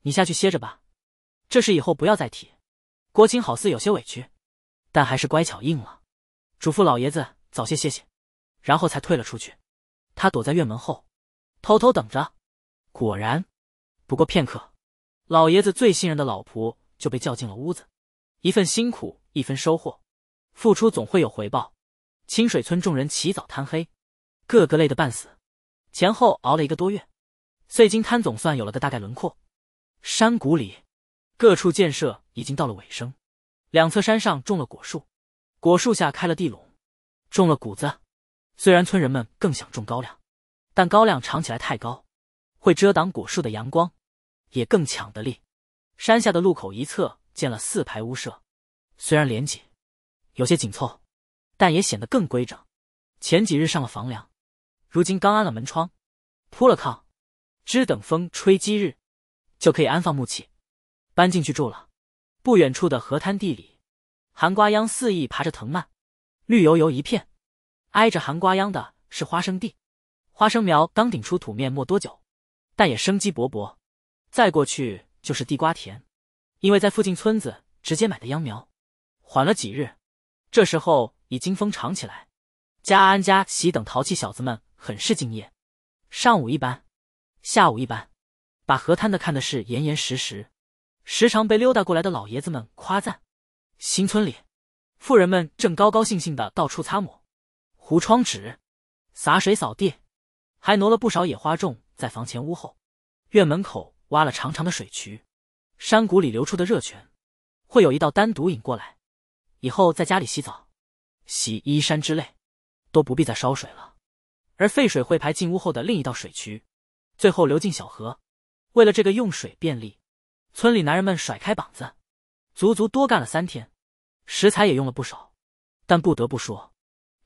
你下去歇着吧，这事以后不要再提。郭青好似有些委屈，但还是乖巧应了，嘱咐老爷子早些歇歇，然后才退了出去。他躲在院门后，偷偷等着。果然，不过片刻，老爷子最信任的老仆。就被叫进了屋子。一份辛苦，一分收获，付出总会有回报。清水村众人起早贪黑，个个累得半死，前后熬了一个多月，碎金滩总算有了个大概轮廓。山谷里，各处建设已经到了尾声。两侧山上种了果树，果树下开了地垄，种了谷子。虽然村人们更想种高粱，但高粱长起来太高，会遮挡果树的阳光，也更抢得力。山下的路口一侧建了四排屋舍，虽然连紧，有些紧凑，但也显得更规整。前几日上了房梁，如今刚安了门窗，铺了炕，只等风吹积日，就可以安放木器，搬进去住了。不远处的河滩地里，寒瓜秧肆意爬着藤蔓，绿油油一片。挨着寒瓜秧的是花生地，花生苗刚顶出土面没多久，但也生机勃勃。再过去。就是地瓜田，因为在附近村子直接买的秧苗，缓了几日。这时候已经风长起来，家安家喜等淘气小子们很是敬业。上午一班，下午一班，把河滩的看的是严严实实，时常被溜达过来的老爷子们夸赞。新村里，富人们正高高兴兴的到处擦抹、糊窗纸、洒水扫地，还挪了不少野花种在房前屋后、院门口。挖了长长的水渠，山谷里流出的热泉，会有一道单独引过来，以后在家里洗澡、洗衣衫之类，都不必再烧水了。而废水会排进屋后的另一道水渠，最后流进小河。为了这个用水便利，村里男人们甩开膀子，足足多干了三天，食材也用了不少。但不得不说，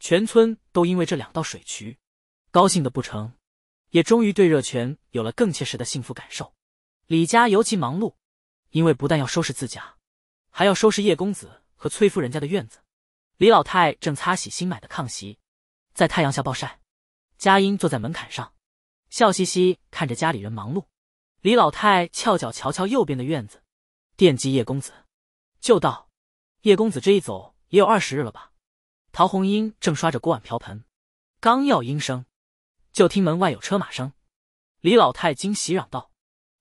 全村都因为这两道水渠，高兴的不成，也终于对热泉有了更切实的幸福感受。李家尤其忙碌，因为不但要收拾自家，还要收拾叶公子和崔夫人家的院子。李老太正擦洗新买的炕席，在太阳下暴晒。佳音坐在门槛上，笑嘻嘻看着家里人忙碌。李老太翘脚瞧瞧右边的院子，惦记叶公子，就道：“叶公子这一走也有二十日了吧？”陶红英正刷着锅碗瓢盆，刚要应声，就听门外有车马声。李老太惊喜嚷道。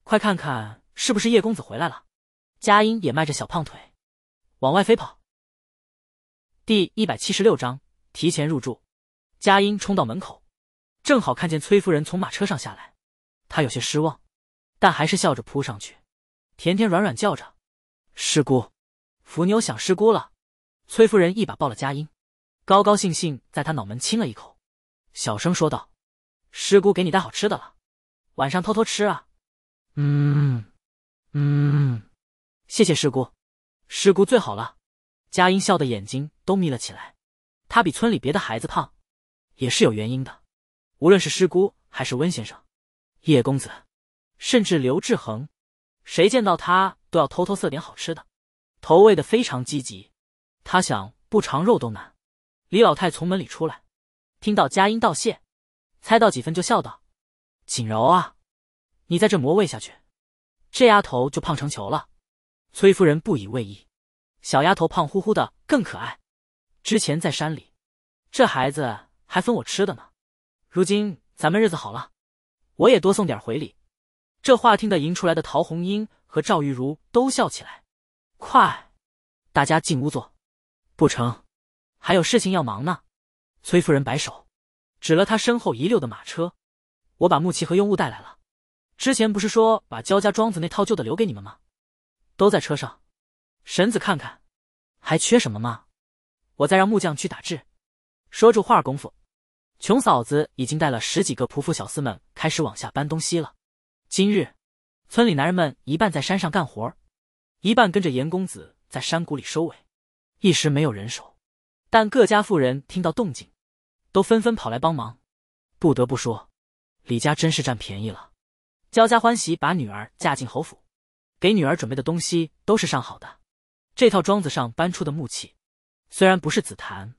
快看看，是不是叶公子回来了？佳音也迈着小胖腿往外飞跑。第一百七十六章提前入住。佳音冲到门口，正好看见崔夫人从马车上下来，她有些失望，但还是笑着扑上去，甜甜软软叫着：“师姑，伏妞想师姑了。”崔夫人一把抱了佳音，高高兴兴在她脑门亲了一口，小声说道：“师姑给你带好吃的了，晚上偷偷吃啊。”嗯，嗯，谢谢师姑，师姑最好了。佳音笑的眼睛都眯了起来，她比村里别的孩子胖，也是有原因的。无论是师姑还是温先生、叶公子，甚至刘志恒，谁见到她都要偷偷塞点好吃的，投喂的非常积极。他想不尝肉都难。李老太从门里出来，听到佳音道谢，猜到几分就笑道：“锦柔啊。”你在这磨喂下去，这丫头就胖成球了。崔夫人不以为意，小丫头胖乎乎的更可爱。之前在山里，这孩子还分我吃的呢。如今咱们日子好了，我也多送点回礼。这话听得迎出来的陶红英和赵玉茹都笑起来。快，大家进屋坐。不成，还有事情要忙呢。崔夫人摆手，指了她身后一溜的马车，我把木器和用物带来了。之前不是说把焦家庄子那套旧的留给你们吗？都在车上，婶子看看，还缺什么吗？我再让木匠去打制。说住话功夫，穷嫂子已经带了十几个仆妇小厮们开始往下搬东西了。今日村里男人们一半在山上干活，一半跟着严公子在山谷里收尾，一时没有人手。但各家妇人听到动静，都纷纷跑来帮忙。不得不说，李家真是占便宜了。娇家欢喜，把女儿嫁进侯府，给女儿准备的东西都是上好的。这套庄子上搬出的木器，虽然不是紫檀、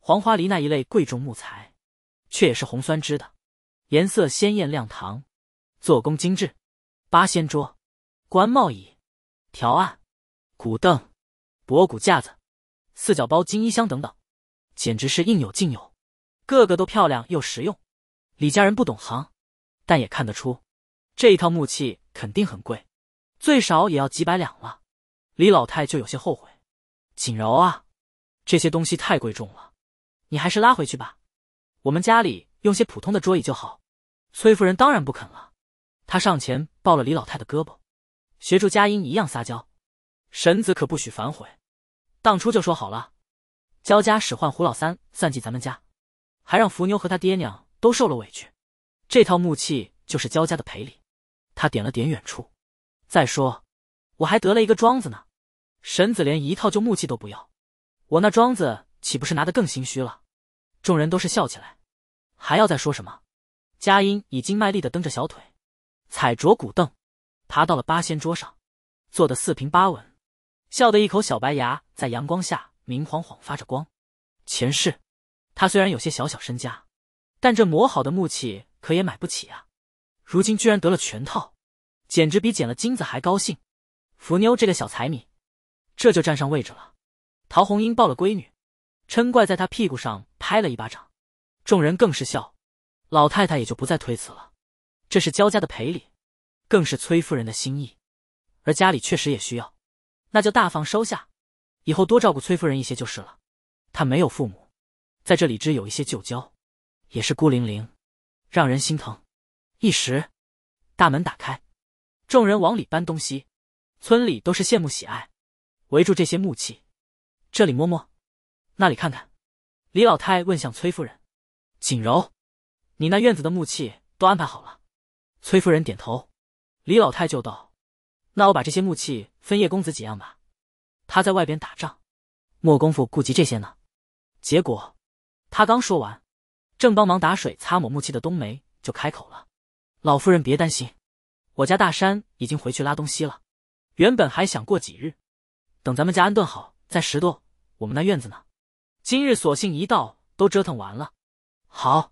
黄花梨那一类贵重木材，却也是红酸枝的，颜色鲜艳亮堂，做工精致。八仙桌、官帽椅、条案、古凳、博古架子、四角包金衣箱等等，简直是应有尽有，个个都漂亮又实用。李家人不懂行，但也看得出。这一套木器肯定很贵，最少也要几百两了。李老太就有些后悔。锦柔啊，这些东西太贵重了，你还是拉回去吧。我们家里用些普通的桌椅就好。崔夫人当然不肯了，她上前抱了李老太的胳膊，学住佳音一样撒娇。婶子可不许反悔，当初就说好了。焦家使唤胡老三算计咱们家，还让福妞和他爹娘都受了委屈。这套木器就是焦家的赔礼。他点了点远处，再说，我还得了一个庄子呢。神子连一套旧木器都不要，我那庄子岂不是拿得更心虚了？众人都是笑起来。还要再说什么？佳音已经卖力的蹬着小腿，踩着古凳，爬到了八仙桌上，坐得四平八稳，笑得一口小白牙在阳光下明晃晃发着光。前世，他虽然有些小小身家，但这磨好的木器可也买不起啊。如今居然得了全套，简直比捡了金子还高兴。福妞这个小财迷，这就站上位置了。陶红英抱了闺女，嗔怪在她屁股上拍了一巴掌，众人更是笑。老太太也就不再推辞了。这是焦家的赔礼，更是崔夫人的心意，而家里确实也需要，那就大方收下，以后多照顾崔夫人一些就是了。她没有父母，在这里只有一些旧交，也是孤零零，让人心疼。一时，大门打开，众人往里搬东西，村里都是羡慕喜爱，围住这些木器，这里摸摸，那里看看。李老太问向崔夫人：“锦柔，你那院子的木器都安排好了？”崔夫人点头，李老太就道：“那我把这些木器分叶公子几样吧，他在外边打仗，没工夫顾及这些呢。”结果，他刚说完，正帮忙打水擦抹木器的冬梅就开口了。老夫人别担心，我家大山已经回去拉东西了。原本还想过几日，等咱们家安顿好再拾掇我们那院子呢。今日索性一道都折腾完了。好，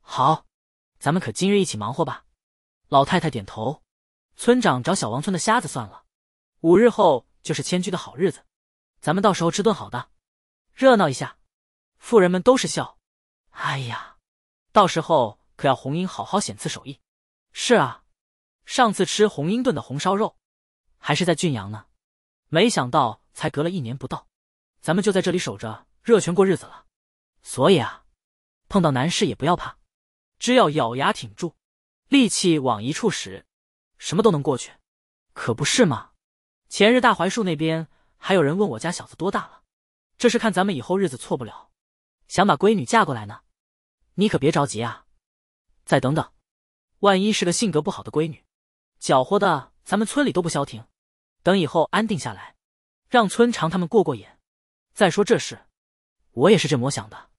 好，咱们可今日一起忙活吧。老太太点头。村长找小王村的瞎子算了。五日后就是迁居的好日子，咱们到时候吃顿好的，热闹一下。妇人们都是笑。哎呀，到时候可要红英好好显次手艺。是啊，上次吃红英炖的红烧肉，还是在俊阳呢。没想到才隔了一年不到，咱们就在这里守着热泉过日子了。所以啊，碰到难事也不要怕，只要咬牙挺住，力气往一处使，什么都能过去，可不是吗？前日大槐树那边还有人问我家小子多大了，这是看咱们以后日子错不了，想把闺女嫁过来呢。你可别着急啊，再等等。万一是个性格不好的闺女，搅和的咱们村里都不消停。等以后安定下来，让村长他们过过眼，再说这事。我也是这么想的。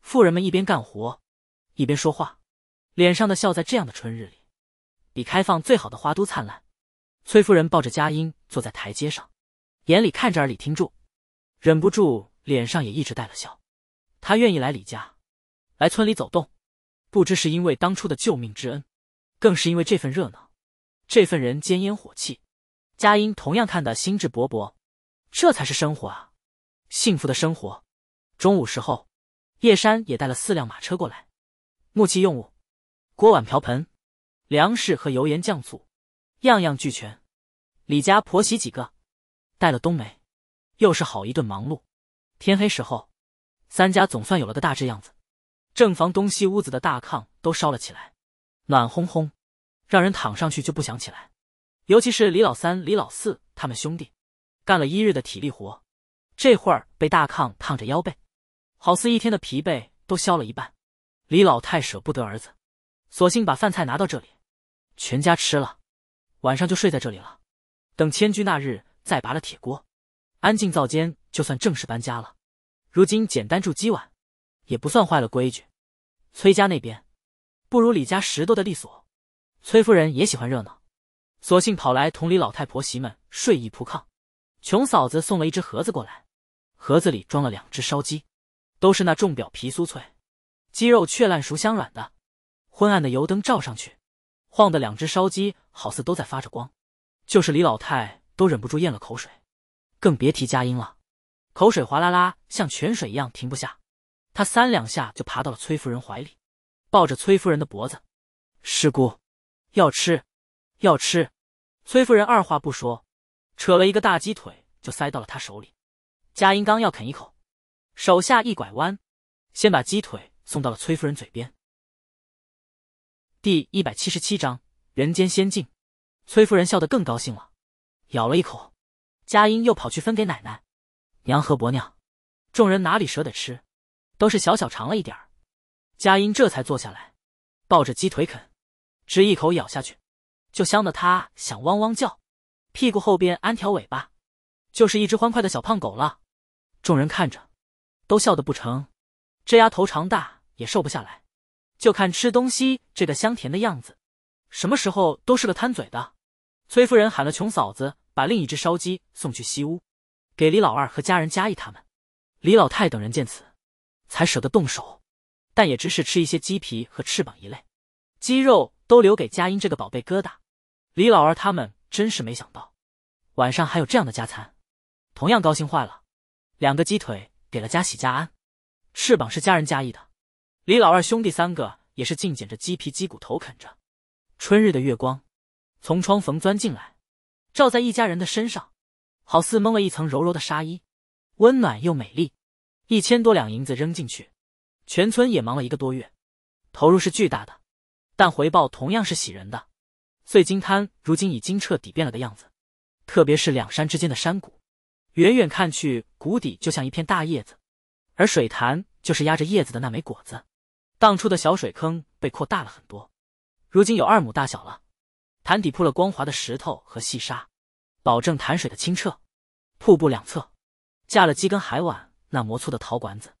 妇人们一边干活，一边说话，脸上的笑在这样的春日里，比开放最好的花都灿烂。崔夫人抱着佳音坐在台阶上，眼里看着，而李听住，忍不住脸上也一直带了笑。她愿意来李家，来村里走动，不知是因为当初的救命之恩。更是因为这份热闹，这份人间烟火气，佳音同样看得兴致勃勃。这才是生活啊，幸福的生活。中午时候，叶山也带了四辆马车过来，木器用物、锅碗瓢盆、粮食和油盐酱醋，样样俱全。李家婆媳几个带了冬梅，又是好一顿忙碌。天黑时候，三家总算有了个大致样子。正房东西屋子的大炕都烧了起来。暖烘烘，让人躺上去就不想起来。尤其是李老三、李老四他们兄弟，干了一日的体力活，这会儿被大炕烫着腰背，好似一天的疲惫都消了一半。李老太舍不得儿子，索性把饭菜拿到这里，全家吃了，晚上就睡在这里了。等迁居那日再拔了铁锅，安静灶间，就算正式搬家了。如今简单住几晚，也不算坏了规矩。崔家那边。不如李家十多的利索，崔夫人也喜欢热闹，索性跑来同李老太婆媳们睡一铺炕。穷嫂子送了一只盒子过来，盒子里装了两只烧鸡，都是那重表皮酥脆，鸡肉却烂熟香软的。昏暗的油灯照上去，晃的两只烧鸡好似都在发着光，就是李老太都忍不住咽了口水，更别提佳音了，口水哗啦啦像泉水一样停不下，她三两下就爬到了崔夫人怀里。抱着崔夫人的脖子，师姑，要吃，要吃。崔夫人二话不说，扯了一个大鸡腿就塞到了他手里。佳音刚要啃一口，手下一拐弯，先把鸡腿送到了崔夫人嘴边。第一百七十七章人间仙境。崔夫人笑得更高兴了，咬了一口。佳音又跑去分给奶奶、娘和伯娘。众人哪里舍得吃，都是小小尝了一点儿。佳音这才坐下来，抱着鸡腿啃，只一口咬下去，就香的他想汪汪叫，屁股后边安条尾巴，就是一只欢快的小胖狗了。众人看着，都笑得不成。这丫头长大也瘦不下来，就看吃东西这个香甜的样子，什么时候都是个贪嘴的。崔夫人喊了穷嫂子，把另一只烧鸡送去西屋，给李老二和家人加一他们。李老太等人见此，才舍得动手。但也只是吃一些鸡皮和翅膀一类，鸡肉都留给佳音这个宝贝疙瘩。李老二他们真是没想到，晚上还有这样的加餐，同样高兴坏了。两个鸡腿给了佳喜、佳安，翅膀是家人佳意的。李老二兄弟三个也是尽捡着鸡皮、鸡骨头啃着。春日的月光从窗缝钻进来，照在一家人的身上，好似蒙了一层柔柔的纱衣，温暖又美丽。一千多两银子扔进去。全村也忙了一个多月，投入是巨大的，但回报同样是喜人的。碎金滩如今已经彻底变了个样子，特别是两山之间的山谷，远远看去，谷底就像一片大叶子，而水潭就是压着叶子的那枚果子。当初的小水坑被扩大了很多，如今有二亩大小了。潭底铺了光滑的石头和细沙，保证潭水的清澈。瀑布两侧架了几根海碗那磨粗的陶管子。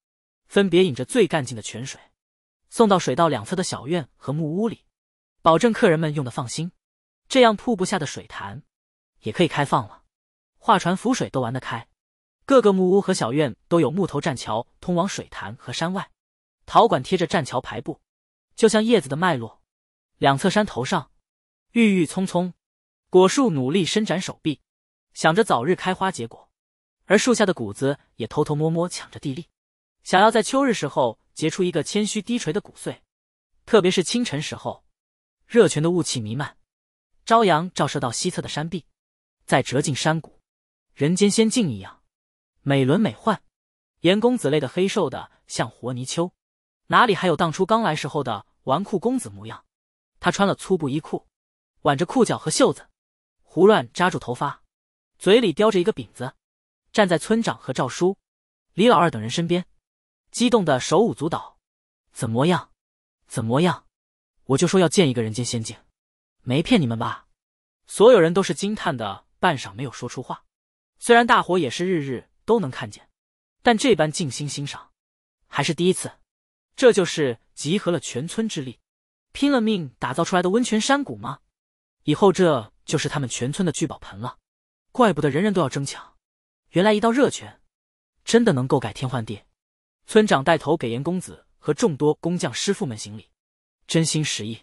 分别引着最干净的泉水，送到水道两侧的小院和木屋里，保证客人们用的放心。这样瀑布下的水潭，也可以开放了，划船浮水都玩得开。各个木屋和小院都有木头栈桥通往水潭和山外，陶管贴着栈桥排布，就像叶子的脉络。两侧山头上，郁郁葱葱，果树努力伸展手臂，想着早日开花结果，而树下的谷子也偷偷摸摸抢着地利。想要在秋日时候结出一个谦虚低垂的谷穗，特别是清晨时候，热泉的雾气弥漫，朝阳照射到西侧的山壁，再折进山谷，人间仙境一样，美轮美奂。严公子累得黑瘦的像活泥鳅，哪里还有当初刚来时候的纨绔公子模样？他穿了粗布衣裤，挽着裤脚和袖子，胡乱扎住头发，嘴里叼着一个饼子，站在村长和赵叔、李老二等人身边。激动的手舞足蹈，怎么样？怎么样？我就说要建一个人间仙境，没骗你们吧！所有人都是惊叹的，半晌没有说出话。虽然大伙也是日日都能看见，但这般静心欣赏，还是第一次。这就是集合了全村之力，拼了命打造出来的温泉山谷吗？以后这就是他们全村的聚宝盆了，怪不得人人都要争抢。原来一道热泉，真的能够改天换地。村长带头给严公子和众多工匠师傅们行礼，真心实意，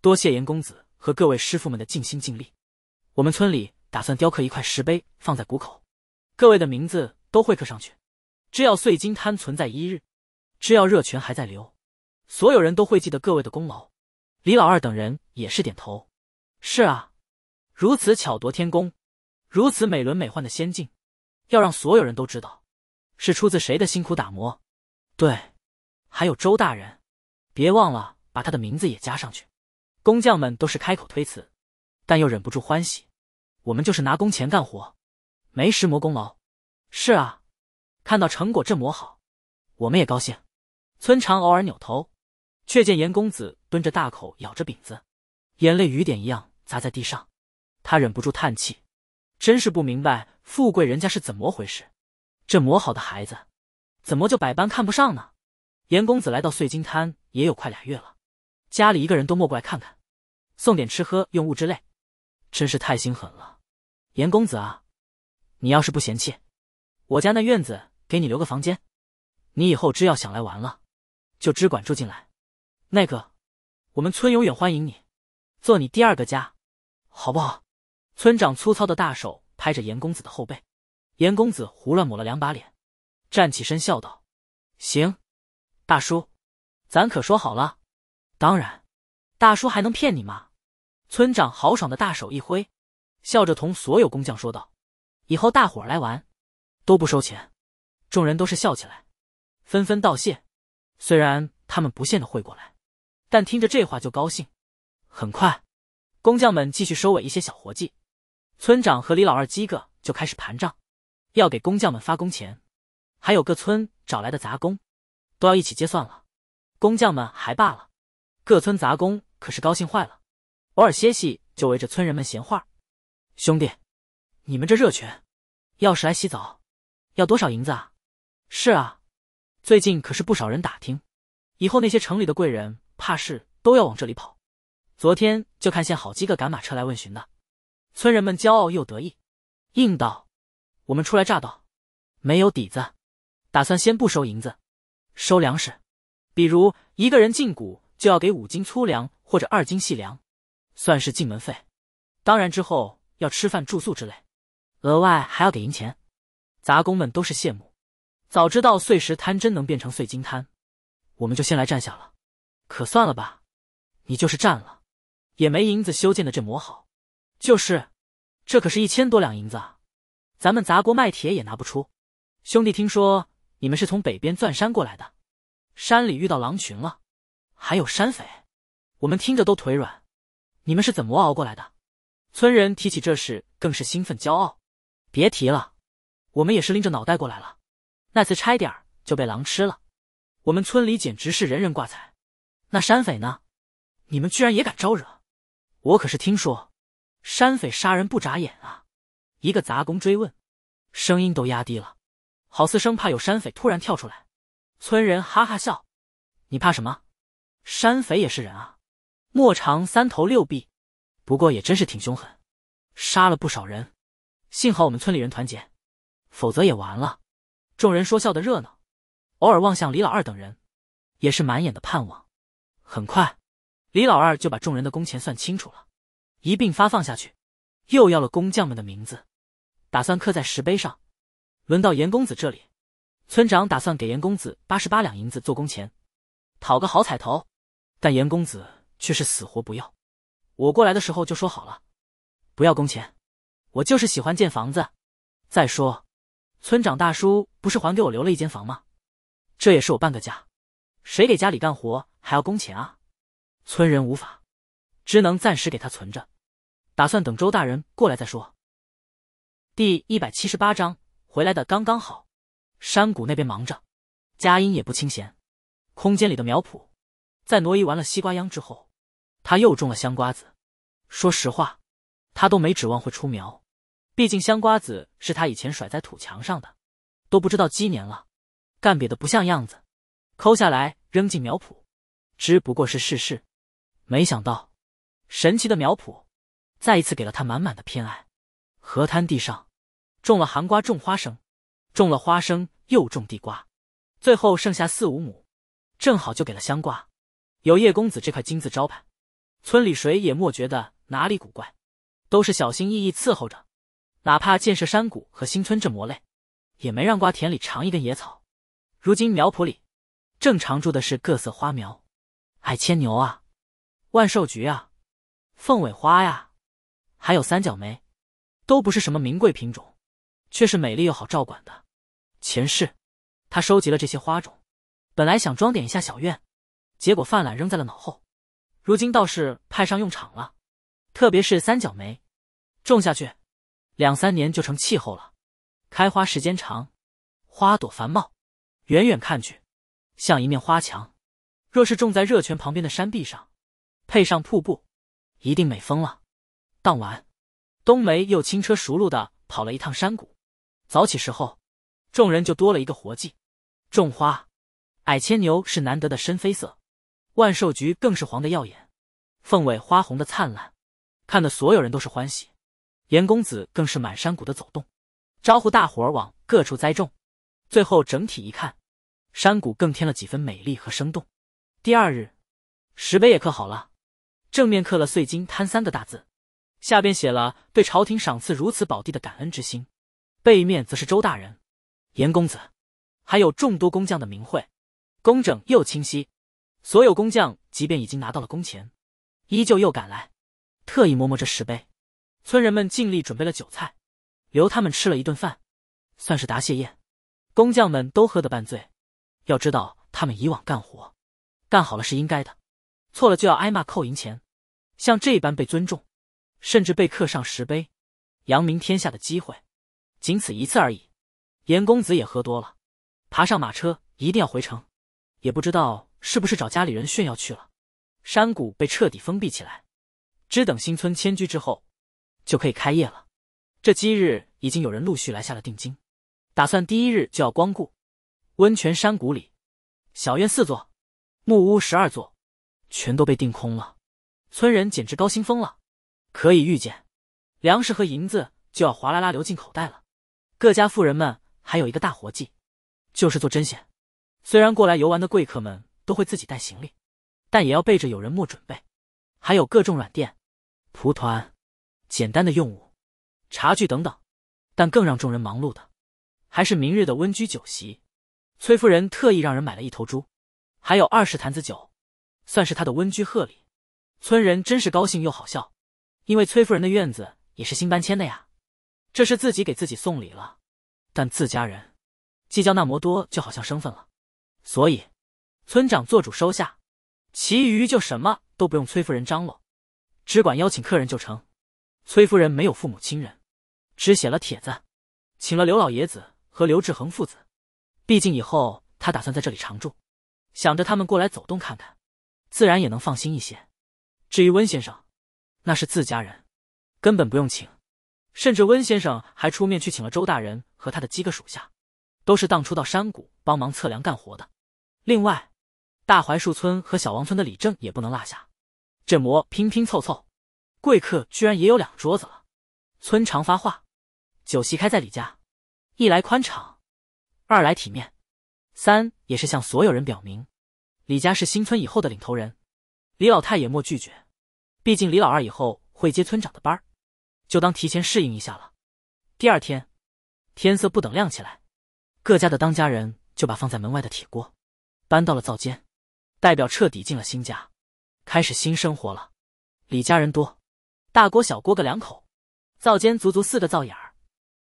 多谢严公子和各位师傅们的尽心尽力。我们村里打算雕刻一块石碑放在谷口，各位的名字都会刻上去。只要碎金滩存在一日，只要热泉还在流，所有人都会记得各位的功劳。李老二等人也是点头。是啊，如此巧夺天工，如此美轮美奂的仙境，要让所有人都知道，是出自谁的辛苦打磨。对，还有周大人，别忘了把他的名字也加上去。工匠们都是开口推辞，但又忍不住欢喜。我们就是拿工钱干活，没石磨功劳。是啊，看到成果这磨好，我们也高兴。村长偶尔扭头，却见严公子蹲着，大口咬着饼子，眼泪雨点一样砸在地上。他忍不住叹气，真是不明白富贵人家是怎么回事。这磨好的孩子。怎么就百般看不上呢？严公子来到碎金滩也有快俩月了，家里一个人都没过来看看，送点吃喝用物之类，真是太心狠了。严公子啊，你要是不嫌弃，我家那院子给你留个房间，你以后只要想来玩了，就只管住进来。那个，我们村永远欢迎你，做你第二个家，好不好？村长粗糙的大手拍着严公子的后背，严公子胡乱抹了两把脸。站起身笑道：“行，大叔，咱可说好了。当然，大叔还能骗你吗？”村长豪爽的大手一挥，笑着同所有工匠说道：“以后大伙儿来玩，都不收钱。”众人都是笑起来，纷纷道谢。虽然他们不屑的会过来，但听着这话就高兴。很快，工匠们继续收尾一些小活计，村长和李老二几个就开始盘账，要给工匠们发工钱。还有各村找来的杂工，都要一起结算了。工匠们还罢了，各村杂工可是高兴坏了。偶尔歇息就围着村人们闲话：“兄弟，你们这热泉要是来洗澡，要多少银子啊？”“是啊，最近可是不少人打听，以后那些城里的贵人怕是都要往这里跑。昨天就看见好几个赶马车来问询的。”村人们骄傲又得意，应道：“我们初来乍到，没有底子。”打算先不收银子，收粮食，比如一个人进谷就要给五斤粗粮或者二斤细粮，算是进门费。当然之后要吃饭住宿之类，额外还要给银钱。杂工们都是羡慕，早知道碎石滩真能变成碎金滩，我们就先来占下了。可算了吧，你就是占了，也没银子修建的这模好。就是，这可是一千多两银子，啊，咱们砸锅卖铁也拿不出。兄弟，听说。你们是从北边钻山过来的，山里遇到狼群了，还有山匪，我们听着都腿软。你们是怎么熬过来的？村人提起这事更是兴奋骄傲。别提了，我们也是拎着脑袋过来了。那次差点就被狼吃了。我们村里简直是人人挂彩。那山匪呢？你们居然也敢招惹？我可是听说，山匪杀人不眨眼啊！一个杂工追问，声音都压低了。好似生怕有山匪突然跳出来，村人哈哈笑：“你怕什么？山匪也是人啊！莫长三头六臂，不过也真是挺凶狠，杀了不少人。幸好我们村里人团结，否则也完了。”众人说笑的热闹，偶尔望向李老二等人，也是满眼的盼望。很快，李老二就把众人的工钱算清楚了，一并发放下去，又要了工匠们的名字，打算刻在石碑上。轮到严公子这里，村长打算给严公子八十八两银子做工钱，讨个好彩头。但严公子却是死活不要。我过来的时候就说好了，不要工钱，我就是喜欢建房子。再说，村长大叔不是还给我留了一间房吗？这也是我半个家。谁给家里干活还要工钱啊？村人无法，只能暂时给他存着，打算等周大人过来再说。第一百七十八章。回来的刚刚好，山谷那边忙着，佳音也不清闲。空间里的苗圃，在挪移完了西瓜秧之后，他又种了香瓜子。说实话，他都没指望会出苗，毕竟香瓜子是他以前甩在土墙上的，都不知道几年了，干瘪的不像样子，抠下来扔进苗圃，只不过是试试。没想到，神奇的苗圃，再一次给了他满满的偏爱。河滩地上。种了寒瓜，种花生，种了花生又种地瓜，最后剩下四五亩，正好就给了香瓜。有叶公子这块金字招牌，村里谁也莫觉得哪里古怪，都是小心翼翼伺候着。哪怕建设山谷和新村镇磨累，也没让瓜田里长一根野草。如今苗圃里，正常住的是各色花苗，矮牵牛啊，万寿菊啊，凤尾花呀，还有三角梅，都不是什么名贵品种。却是美丽又好照管的。前世，他收集了这些花种，本来想装点一下小院，结果泛滥扔在了脑后。如今倒是派上用场了，特别是三角梅，种下去，两三年就成气候了，开花时间长，花朵繁茂，远远看去，像一面花墙。若是种在热泉旁边的山壁上，配上瀑布，一定美疯了。当晚，冬梅又轻车熟路的跑了一趟山谷。早起时候，众人就多了一个活计，种花。矮牵牛是难得的深绯色，万寿菊更是黄的耀眼，凤尾花红的灿烂，看得所有人都是欢喜。严公子更是满山谷的走动，招呼大伙儿往各处栽种。最后整体一看，山谷更添了几分美丽和生动。第二日，石碑也刻好了，正面刻了“碎金滩”三个大字，下边写了对朝廷赏赐如此宝地的感恩之心。背面则是周大人、严公子，还有众多工匠的名讳，工整又清晰。所有工匠即便已经拿到了工钱，依旧又赶来，特意摸摸这石碑。村人们尽力准备了酒菜，留他们吃了一顿饭，算是答谢宴。工匠们都喝得半醉。要知道，他们以往干活，干好了是应该的，错了就要挨骂扣银钱。像这般被尊重，甚至被刻上石碑，扬名天下的机会。仅此一次而已，严公子也喝多了，爬上马车一定要回城，也不知道是不是找家里人炫耀去了。山谷被彻底封闭起来，只等新村迁居之后，就可以开业了。这今日已经有人陆续来下了定金，打算第一日就要光顾。温泉山谷里，小院四座，木屋十二座，全都被订空了，村人简直高兴疯了。可以预见，粮食和银子就要哗啦啦流进口袋了。各家富人们还有一个大活计，就是做针线。虽然过来游玩的贵客们都会自己带行李，但也要备着有人木准备，还有各种软垫、蒲团、简单的用物、茶具等等。但更让众人忙碌的，还是明日的温居酒席。崔夫人特意让人买了一头猪，还有二十坛子酒，算是她的温居贺礼。村人真是高兴又好笑，因为崔夫人的院子也是新搬迁的呀。这是自己给自己送礼了，但自家人计较那么多，就好像生分了。所以村长做主收下，其余就什么都不用崔夫人张罗，只管邀请客人就成。崔夫人没有父母亲人，只写了帖子，请了刘老爷子和刘志恒父子。毕竟以后他打算在这里常住，想着他们过来走动看看，自然也能放心一些。至于温先生，那是自家人，根本不用请。甚至温先生还出面去请了周大人和他的几个属下，都是当初到山谷帮忙测量干活的。另外，大槐树村和小王村的李正也不能落下。这魔拼拼凑凑，贵客居然也有两桌子了。村长发话，酒席开在李家，一来宽敞，二来体面，三也是向所有人表明，李家是新村以后的领头人。李老太也莫拒绝，毕竟李老二以后会接村长的班儿。就当提前适应一下了。第二天，天色不等亮起来，各家的当家人就把放在门外的铁锅搬到了灶间，代表彻底进了新家，开始新生活了。李家人多，大锅小锅各两口，灶间足足四个灶眼儿，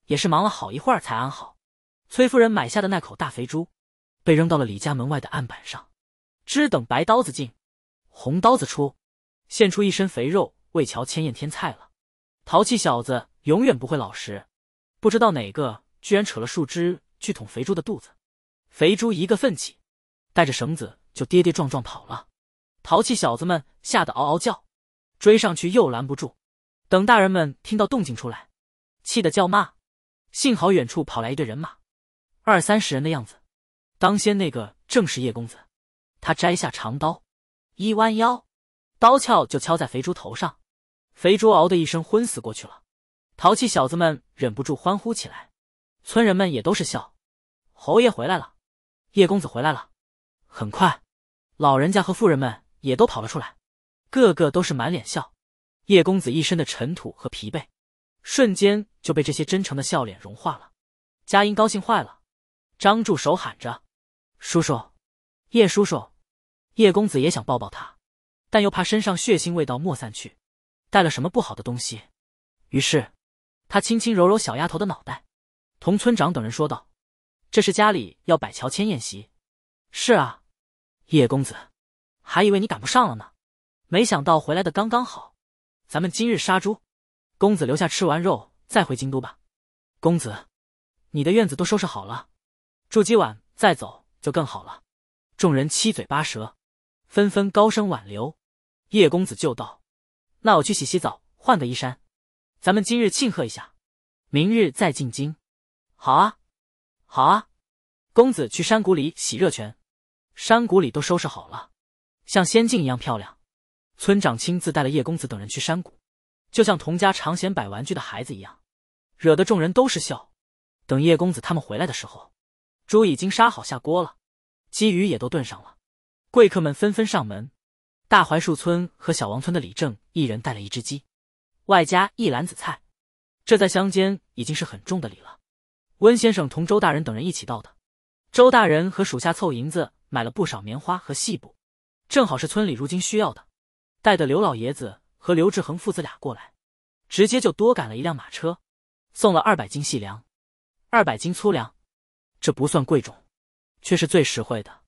也是忙了好一会儿才安好。崔夫人买下的那口大肥猪，被扔到了李家门外的案板上，只等白刀子进，红刀子出，现出一身肥肉为乔千燕添菜了。淘气小子永远不会老实，不知道哪个居然扯了树枝去捅肥猪的肚子，肥猪一个奋起，带着绳子就跌跌撞撞跑了，淘气小子们吓得嗷嗷叫，追上去又拦不住，等大人们听到动静出来，气得叫骂，幸好远处跑来一队人马，二三十人的样子，当先那个正是叶公子，他摘下长刀，一弯腰，刀鞘就敲在肥猪头上。肥猪嗷的一声昏死过去了，淘气小子们忍不住欢呼起来，村人们也都是笑。侯爷回来了，叶公子回来了。很快，老人家和妇人们也都跑了出来，个个都是满脸笑。叶公子一身的尘土和疲惫，瞬间就被这些真诚的笑脸融化了。佳音高兴坏了，张住手喊着：“叔叔，叶叔叔。”叶公子也想抱抱他，但又怕身上血腥味道没散去。带了什么不好的东西？于是，他轻轻揉揉小丫头的脑袋，同村长等人说道：“这是家里要摆乔迁宴席。”“是啊，叶公子，还以为你赶不上了呢，没想到回来的刚刚好。咱们今日杀猪，公子留下吃完肉再回京都吧。”“公子，你的院子都收拾好了，住几晚再走就更好了。”众人七嘴八舌，纷纷高声挽留。叶公子就道。那我去洗洗澡，换个衣衫，咱们今日庆贺一下，明日再进京。好啊，好啊，公子去山谷里洗热泉，山谷里都收拾好了，像仙境一样漂亮。村长亲自带了叶公子等人去山谷，就像童家常闲摆玩具的孩子一样，惹得众人都是笑。等叶公子他们回来的时候，猪已经杀好下锅了，鲫鱼也都炖上了，贵客们纷纷上门。大槐树村和小王村的李正一人带了一只鸡，外加一篮子菜，这在乡间已经是很重的礼了。温先生同周大人等人一起到的，周大人和属下凑银子买了不少棉花和细布，正好是村里如今需要的。带的刘老爷子和刘志恒父子俩过来，直接就多赶了一辆马车，送了二百斤细粮，二百斤粗粮，这不算贵重，却是最实惠的。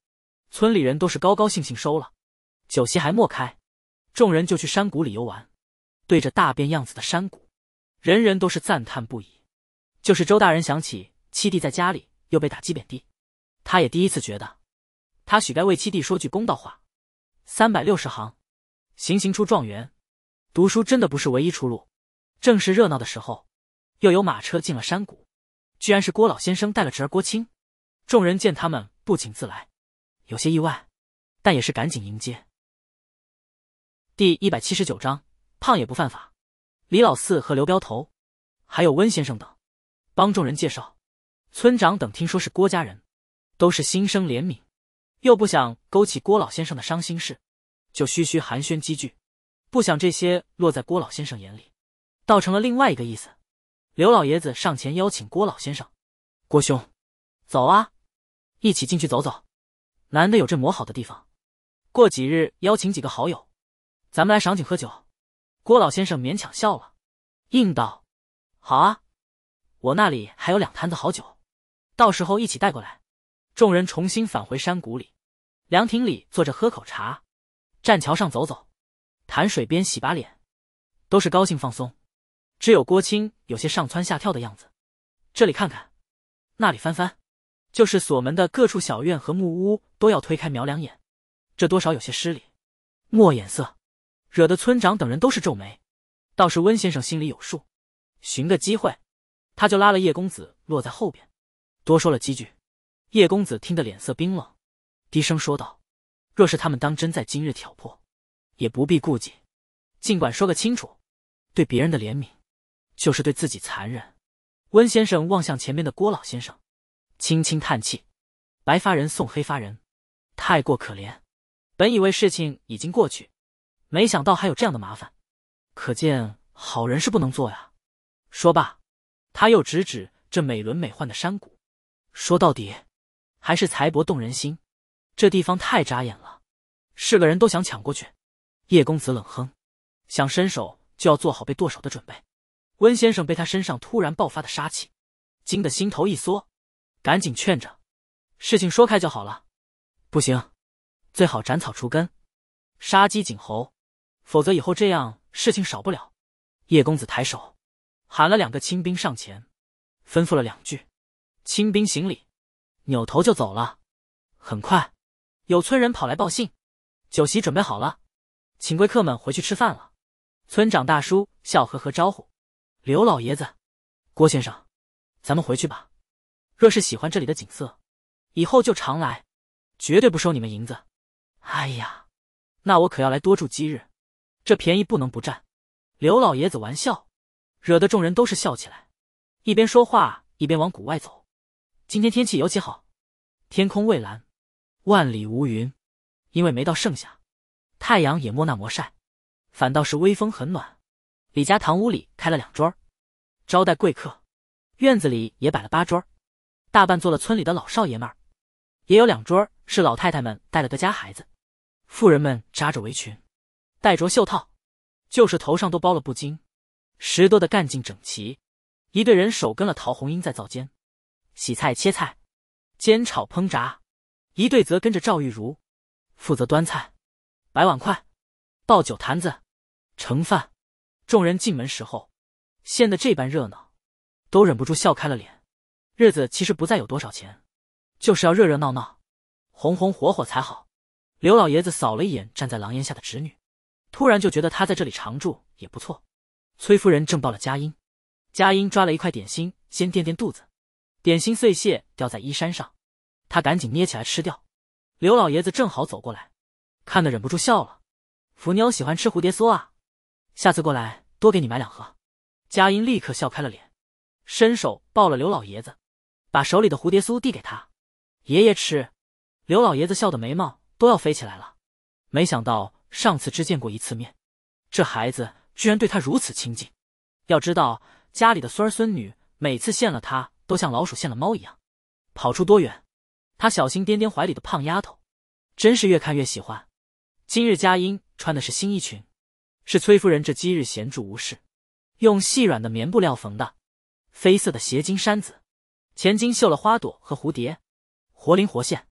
村里人都是高高兴兴收了。酒席还没开，众人就去山谷里游玩。对着大变样子的山谷，人人都是赞叹不已。就是周大人想起七弟在家里又被打击贬低，他也第一次觉得，他许该为七弟说句公道话。三百六十行，行行出状元，读书真的不是唯一出路。正是热闹的时候，又有马车进了山谷，居然是郭老先生带了侄儿郭青。众人见他们不请自来，有些意外，但也是赶紧迎接。第一百七十九章，胖也不犯法。李老四和刘镖头，还有温先生等，帮众人介绍。村长等听说是郭家人，都是心生怜悯，又不想勾起郭老先生的伤心事，就嘘嘘寒暄几句。不想这些落在郭老先生眼里，倒成了另外一个意思。刘老爷子上前邀请郭老先生：“郭兄，走啊，一起进去走走。难得有这磨好的地方，过几日邀请几个好友。”咱们来赏景喝酒，郭老先生勉强笑了，应道：“好啊，我那里还有两坛子好酒，到时候一起带过来。”众人重新返回山谷里，凉亭里坐着喝口茶，栈桥上走走，潭水边洗把脸，都是高兴放松。只有郭青有些上蹿下跳的样子，这里看看，那里翻翻，就是锁门的各处小院和木屋都要推开瞄两眼，这多少有些失礼，莫眼色。惹得村长等人都是皱眉，倒是温先生心里有数，寻个机会，他就拉了叶公子落在后边，多说了几句。叶公子听得脸色冰冷，低声说道：“若是他们当真在今日挑破，也不必顾忌，尽管说个清楚。对别人的怜悯，就是对自己残忍。”温先生望向前面的郭老先生，轻轻叹气：“白发人送黑发人，太过可怜。本以为事情已经过去。”没想到还有这样的麻烦，可见好人是不能做呀。说罢，他又指指这美轮美奂的山谷，说到底还是财帛动人心。这地方太扎眼了，是个人都想抢过去。叶公子冷哼，想伸手就要做好被剁手的准备。温先生被他身上突然爆发的杀气惊得心头一缩，赶紧劝着：“事情说开就好了，不行，最好斩草除根，杀鸡儆猴。”否则以后这样事情少不了。叶公子抬手喊了两个清兵上前，吩咐了两句，清兵行礼，扭头就走了。很快，有村人跑来报信，酒席准备好了，请贵客们回去吃饭了。村长大叔笑呵呵招呼：“刘老爷子，郭先生，咱们回去吧。若是喜欢这里的景色，以后就常来，绝对不收你们银子。”哎呀，那我可要来多住几日。这便宜不能不占，刘老爷子玩笑，惹得众人都是笑起来。一边说话，一边往谷外走。今天天气尤其好，天空蔚蓝，万里无云。因为没到盛夏，太阳也莫那模晒，反倒是微风很暖。李家堂屋里开了两桌，招待贵客；院子里也摆了八桌，大半坐了村里的老少爷们儿，也有两桌是老太太们带了个家孩子。妇人们扎着围裙。戴着袖套，就是头上都包了布巾，拾掇的干净整齐。一队人手跟了陶红英在灶间洗菜切菜煎炒烹炸，一队则跟着赵玉如负责端菜摆碗筷倒酒坛子盛饭。众人进门时候，显得这般热闹，都忍不住笑开了脸。日子其实不再有多少钱，就是要热热闹闹红红火火才好。刘老爷子扫了一眼站在廊檐下的侄女。突然就觉得他在这里常住也不错。崔夫人正抱了佳音，佳音抓了一块点心先垫垫肚子，点心碎屑掉在衣衫上，她赶紧捏起来吃掉。刘老爷子正好走过来，看得忍不住笑了。福妞喜欢吃蝴蝶酥啊，下次过来多给你买两盒。佳音立刻笑开了脸，伸手抱了刘老爷子，把手里的蝴蝶酥递给他，爷爷吃。刘老爷子笑的眉毛都要飞起来了，没想到。上次只见过一次面，这孩子居然对他如此亲近。要知道，家里的孙儿孙女每次见了他，都像老鼠见了猫一样，跑出多远。他小心掂掂怀里的胖丫头，真是越看越喜欢。今日佳音穿的是新衣裙，是崔夫人这几日闲住无事，用细软的棉布料缝的，绯色的斜襟衫子，前襟绣了花朵和蝴蝶，活灵活现；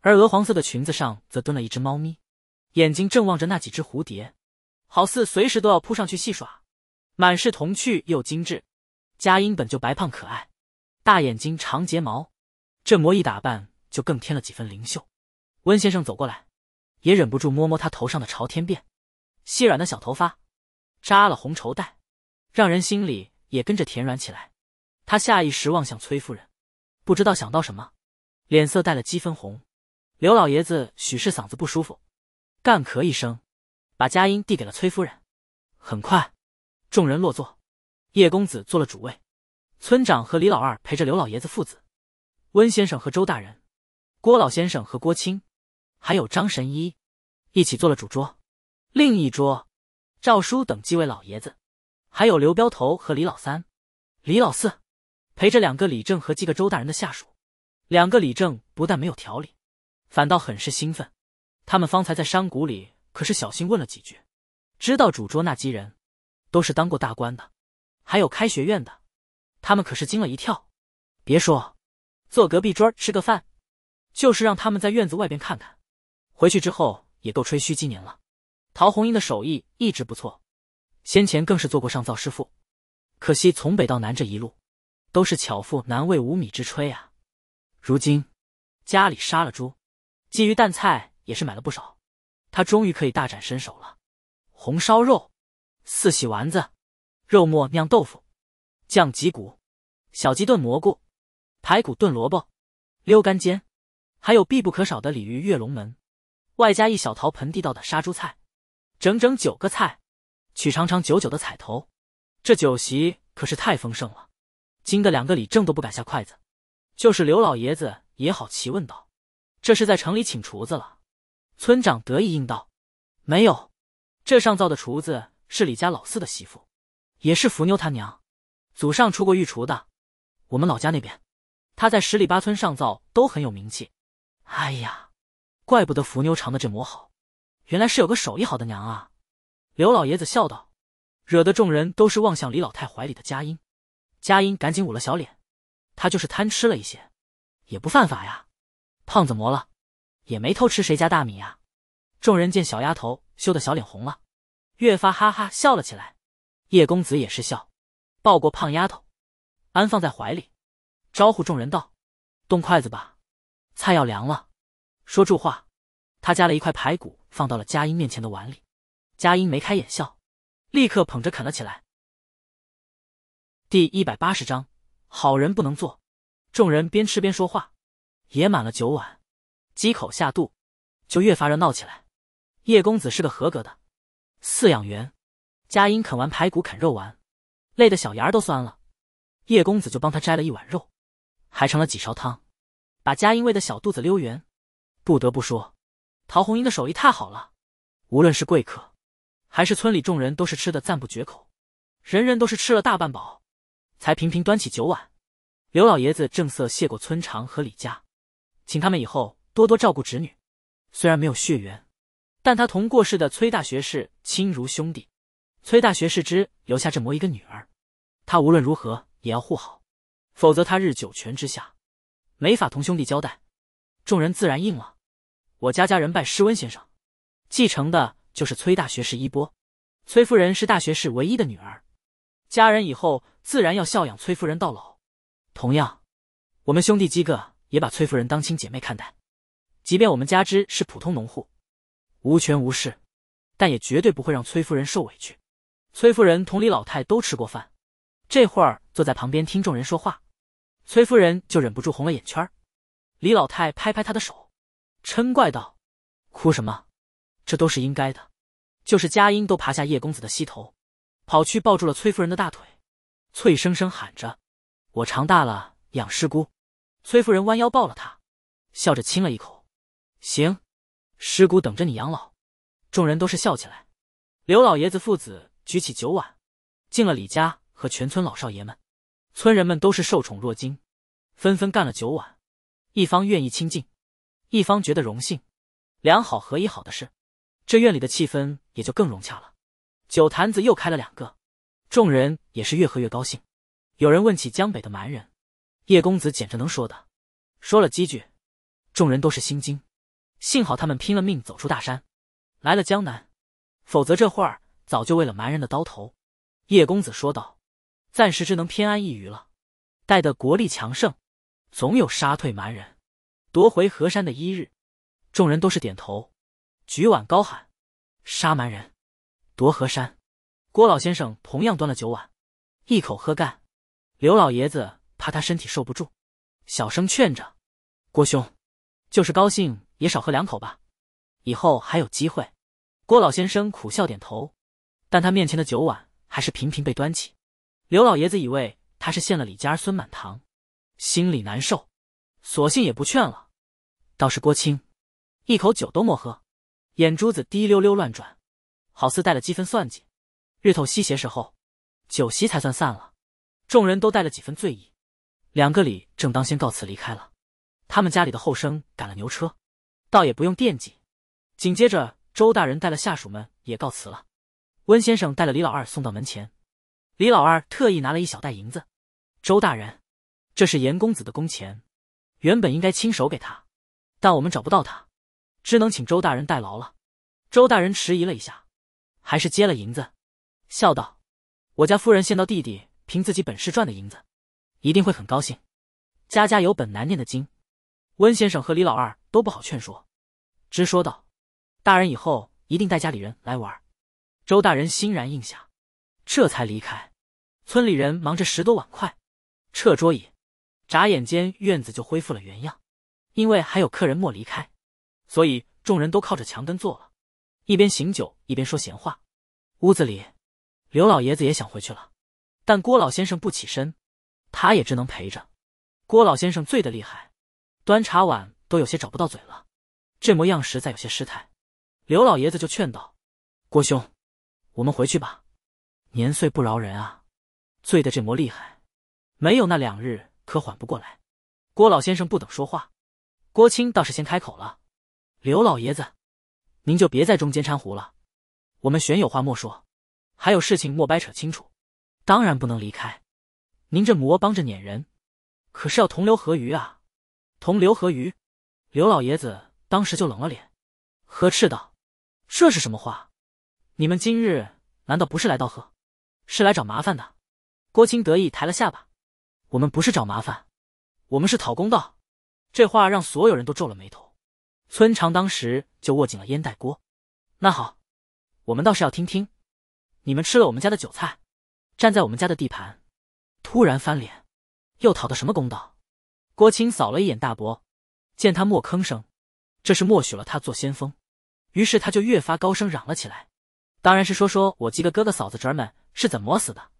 而鹅黄色的裙子上则蹲了一只猫咪。眼睛正望着那几只蝴蝶，好似随时都要扑上去戏耍，满是童趣又精致。佳音本就白胖可爱，大眼睛长睫毛，这模一打扮就更添了几分灵秀。温先生走过来，也忍不住摸摸她头上的朝天辫，细软的小头发，扎了红绸带，让人心里也跟着甜软起来。他下意识望向崔夫人，不知道想到什么，脸色带了几分红。刘老爷子许是嗓子不舒服。干咳一声，把佳音递给了崔夫人。很快，众人落座，叶公子做了主位，村长和李老二陪着刘老爷子父子，温先生和周大人，郭老先生和郭青，还有张神医，一起做了主桌。另一桌，赵叔等几位老爷子，还有刘镖头和李老三、李老四，陪着两个李正和几个周大人的下属。两个李正不但没有调理，反倒很是兴奋。他们方才在山谷里可是小心问了几句，知道主桌那几人，都是当过大官的，还有开学院的，他们可是惊了一跳。别说坐隔壁桌吃个饭，就是让他们在院子外边看看，回去之后也够吹嘘几年了。陶红英的手艺一直不错，先前更是做过上灶师傅，可惜从北到南这一路，都是巧妇难为无米之炊啊。如今家里杀了猪、鲫鱼、蛋菜。也是买了不少，他终于可以大展身手了。红烧肉、四喜丸子、肉末酿豆腐、酱脊骨、小鸡炖蘑菇、排骨炖萝卜、溜肝尖，还有必不可少的鲤鱼跃龙门，外加一小陶盆地道的杀猪菜，整整九个菜，取长长久久的彩头。这酒席可是太丰盛了，惊得两个李正都不敢下筷子，就是刘老爷子也好奇问道：“这是在城里请厨子了？”村长得意应道：“没有，这上灶的厨子是李家老四的媳妇，也是福妞他娘，祖上出过御厨的。我们老家那边，他在十里八村上灶都很有名气。哎呀，怪不得福妞尝的这馍好，原来是有个手艺好的娘啊！”刘老爷子笑道，惹得众人都是望向李老太怀里的佳音。佳音赶紧捂了小脸，她就是贪吃了一些，也不犯法呀。胖子魔了。也没偷吃谁家大米呀！众人见小丫头羞得小脸红了，越发哈哈笑了起来。叶公子也是笑，抱过胖丫头，安放在怀里，招呼众人道：“动筷子吧，菜要凉了。”说住话，他夹了一块排骨放到了佳音面前的碗里。佳音眉开眼笑，立刻捧着啃了起来。第一百八十章，好人不能做。众人边吃边说话，也满了酒碗。几口下肚，就越发热闹起来。叶公子是个合格的饲养员，佳音啃完排骨，啃肉丸，累得小牙都酸了。叶公子就帮他摘了一碗肉，还盛了几勺汤，把佳音喂的小肚子溜圆。不得不说，陶红英的手艺太好了。无论是贵客，还是村里众人，都是吃的赞不绝口，人人都是吃了大半饱，才频频端起酒碗。刘老爷子正色谢过村长和李家，请他们以后。多多照顾侄女，虽然没有血缘，但他同过世的崔大学士亲如兄弟。崔大学士之留下这么一个女儿，他无论如何也要护好，否则他日九泉之下，没法同兄弟交代。众人自然应了。我家家人拜师温先生，继承的就是崔大学士衣钵。崔夫人是大学士唯一的女儿，家人以后自然要孝养崔夫人到老。同样，我们兄弟几个也把崔夫人当亲姐妹看待。即便我们家支是普通农户，无权无势，但也绝对不会让崔夫人受委屈。崔夫人同李老太都吃过饭，这会儿坐在旁边听众人说话，崔夫人就忍不住红了眼圈李老太拍拍她的手，嗔怪道：“哭什么？这都是应该的。”就是佳音都爬下叶公子的膝头，跑去抱住了崔夫人的大腿，脆生生喊着：“我长大了，养师姑。”崔夫人弯腰抱了她，笑着亲了一口。行，尸骨等着你养老。众人都是笑起来。刘老爷子父子举起酒碗，敬了李家和全村老少爷们。村人们都是受宠若惊，纷纷干了酒碗。一方愿意亲近，一方觉得荣幸，良好合一好的事，这院里的气氛也就更融洽了。酒坛子又开了两个，众人也是越喝越高兴。有人问起江北的蛮人，叶公子简直能说的，说了几句，众人都是心惊。幸好他们拼了命走出大山，来了江南，否则这会儿早就为了蛮人的刀头。叶公子说道：“暂时只能偏安一隅了，待得国力强盛，总有杀退蛮人，夺回河山的一日。”众人都是点头，举碗高喊：“杀蛮人，夺河山！”郭老先生同样端了酒碗，一口喝干。刘老爷子怕他身体受不住，小声劝着：“郭兄，就是高兴。”也少喝两口吧，以后还有机会。郭老先生苦笑点头，但他面前的酒碗还是频频被端起。刘老爷子以为他是献了李家儿孙满堂，心里难受，索性也不劝了。倒是郭青，一口酒都没喝，眼珠子滴溜溜乱转，好似带了几分算计。日头西斜时候，酒席才算散了，众人都带了几分醉意。两个李正当先告辞离开了，他们家里的后生赶了牛车。倒也不用惦记。紧接着，周大人带了下属们也告辞了。温先生带了李老二送到门前，李老二特意拿了一小袋银子。周大人，这是严公子的工钱，原本应该亲手给他，但我们找不到他，只能请周大人代劳了。周大人迟疑了一下，还是接了银子，笑道：“我家夫人见到弟弟凭自己本事赚的银子，一定会很高兴。家家有本难念的经。”温先生和李老二。都不好劝说，直说道：“大人以后一定带家里人来玩。”周大人欣然应下，这才离开。村里人忙着拾掇碗筷、撤桌椅，眨眼间院子就恢复了原样。因为还有客人莫离开，所以众人都靠着墙根坐了，一边醒酒一边说闲话。屋子里，刘老爷子也想回去了，但郭老先生不起身，他也只能陪着。郭老先生醉得厉害，端茶碗。都有些找不到嘴了，这模样实在有些失态。刘老爷子就劝道：“郭兄，我们回去吧。年岁不饶人啊，醉的这魔厉害，没有那两日可缓不过来。”郭老先生不等说话，郭青倒是先开口了：“刘老爷子，您就别在中间掺和了。我们玄有话莫说，还有事情莫掰扯清楚。当然不能离开，您这魔帮着撵人，可是要同流合污啊！同流合污。”刘老爷子当时就冷了脸，呵斥道：“这是什么话？你们今日难道不是来道贺，是来找麻烦的？”郭青得意抬了下巴：“我们不是找麻烦，我们是讨公道。”这话让所有人都皱了眉头。村长当时就握紧了烟袋锅：“那好，我们倒是要听听，你们吃了我们家的韭菜，站在我们家的地盘，突然翻脸，又讨的什么公道？”郭青扫了一眼大伯。见他莫吭声，这是默许了他做先锋，于是他就越发高声嚷了起来。当然是说说我几个哥哥嫂子侄儿们是怎么死的。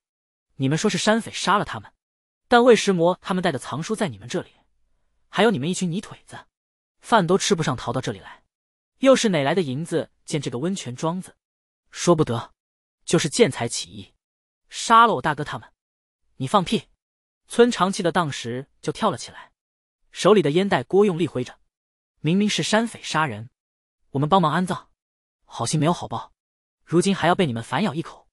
你们说是山匪杀了他们，但魏石魔他们带的藏书在你们这里，还有你们一群泥腿子，饭都吃不上，逃到这里来，又是哪来的银子建这个温泉庄子？说不得，就是见财起意，杀了我大哥他们。你放屁！村长气的当时就跳了起来。手里的烟袋锅用力挥着，明明是山匪杀人，我们帮忙安葬，好心没有好报，如今还要被你们反咬一口，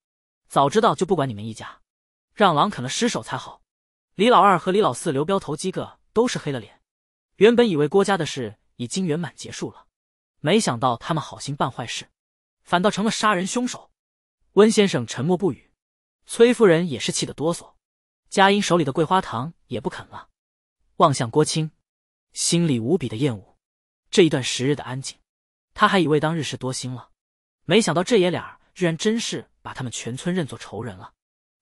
早知道就不管你们一家，让狼啃了尸首才好。李老二和李老四、刘彪头几个都是黑了脸，原本以为郭家的事已经圆满结束了，没想到他们好心办坏事，反倒成了杀人凶手。温先生沉默不语，崔夫人也是气得哆嗦，佳音手里的桂花糖也不啃了。望向郭青，心里无比的厌恶。这一段时日的安静，他还以为当日是多心了，没想到这爷俩居然真是把他们全村认作仇人了。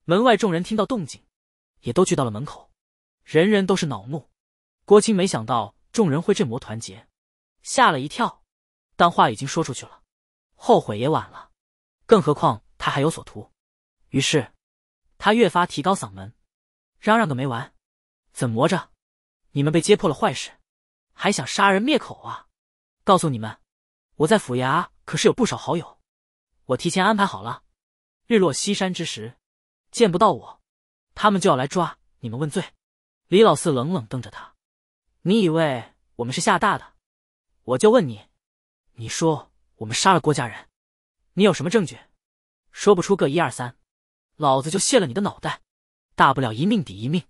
门外众人听到动静，也都聚到了门口，人人都是恼怒。郭青没想到众人会这么团结，吓了一跳。但话已经说出去了，后悔也晚了。更何况他还有所图，于是他越发提高嗓门，嚷嚷个没完：“怎么着？”你们被揭破了坏事，还想杀人灭口啊？告诉你们，我在府衙可是有不少好友，我提前安排好了。日落西山之时，见不到我，他们就要来抓你们问罪。李老四冷冷瞪着他，你以为我们是吓大的？我就问你，你说我们杀了郭家人，你有什么证据？说不出个一二三，老子就卸了你的脑袋，大不了一命抵一命。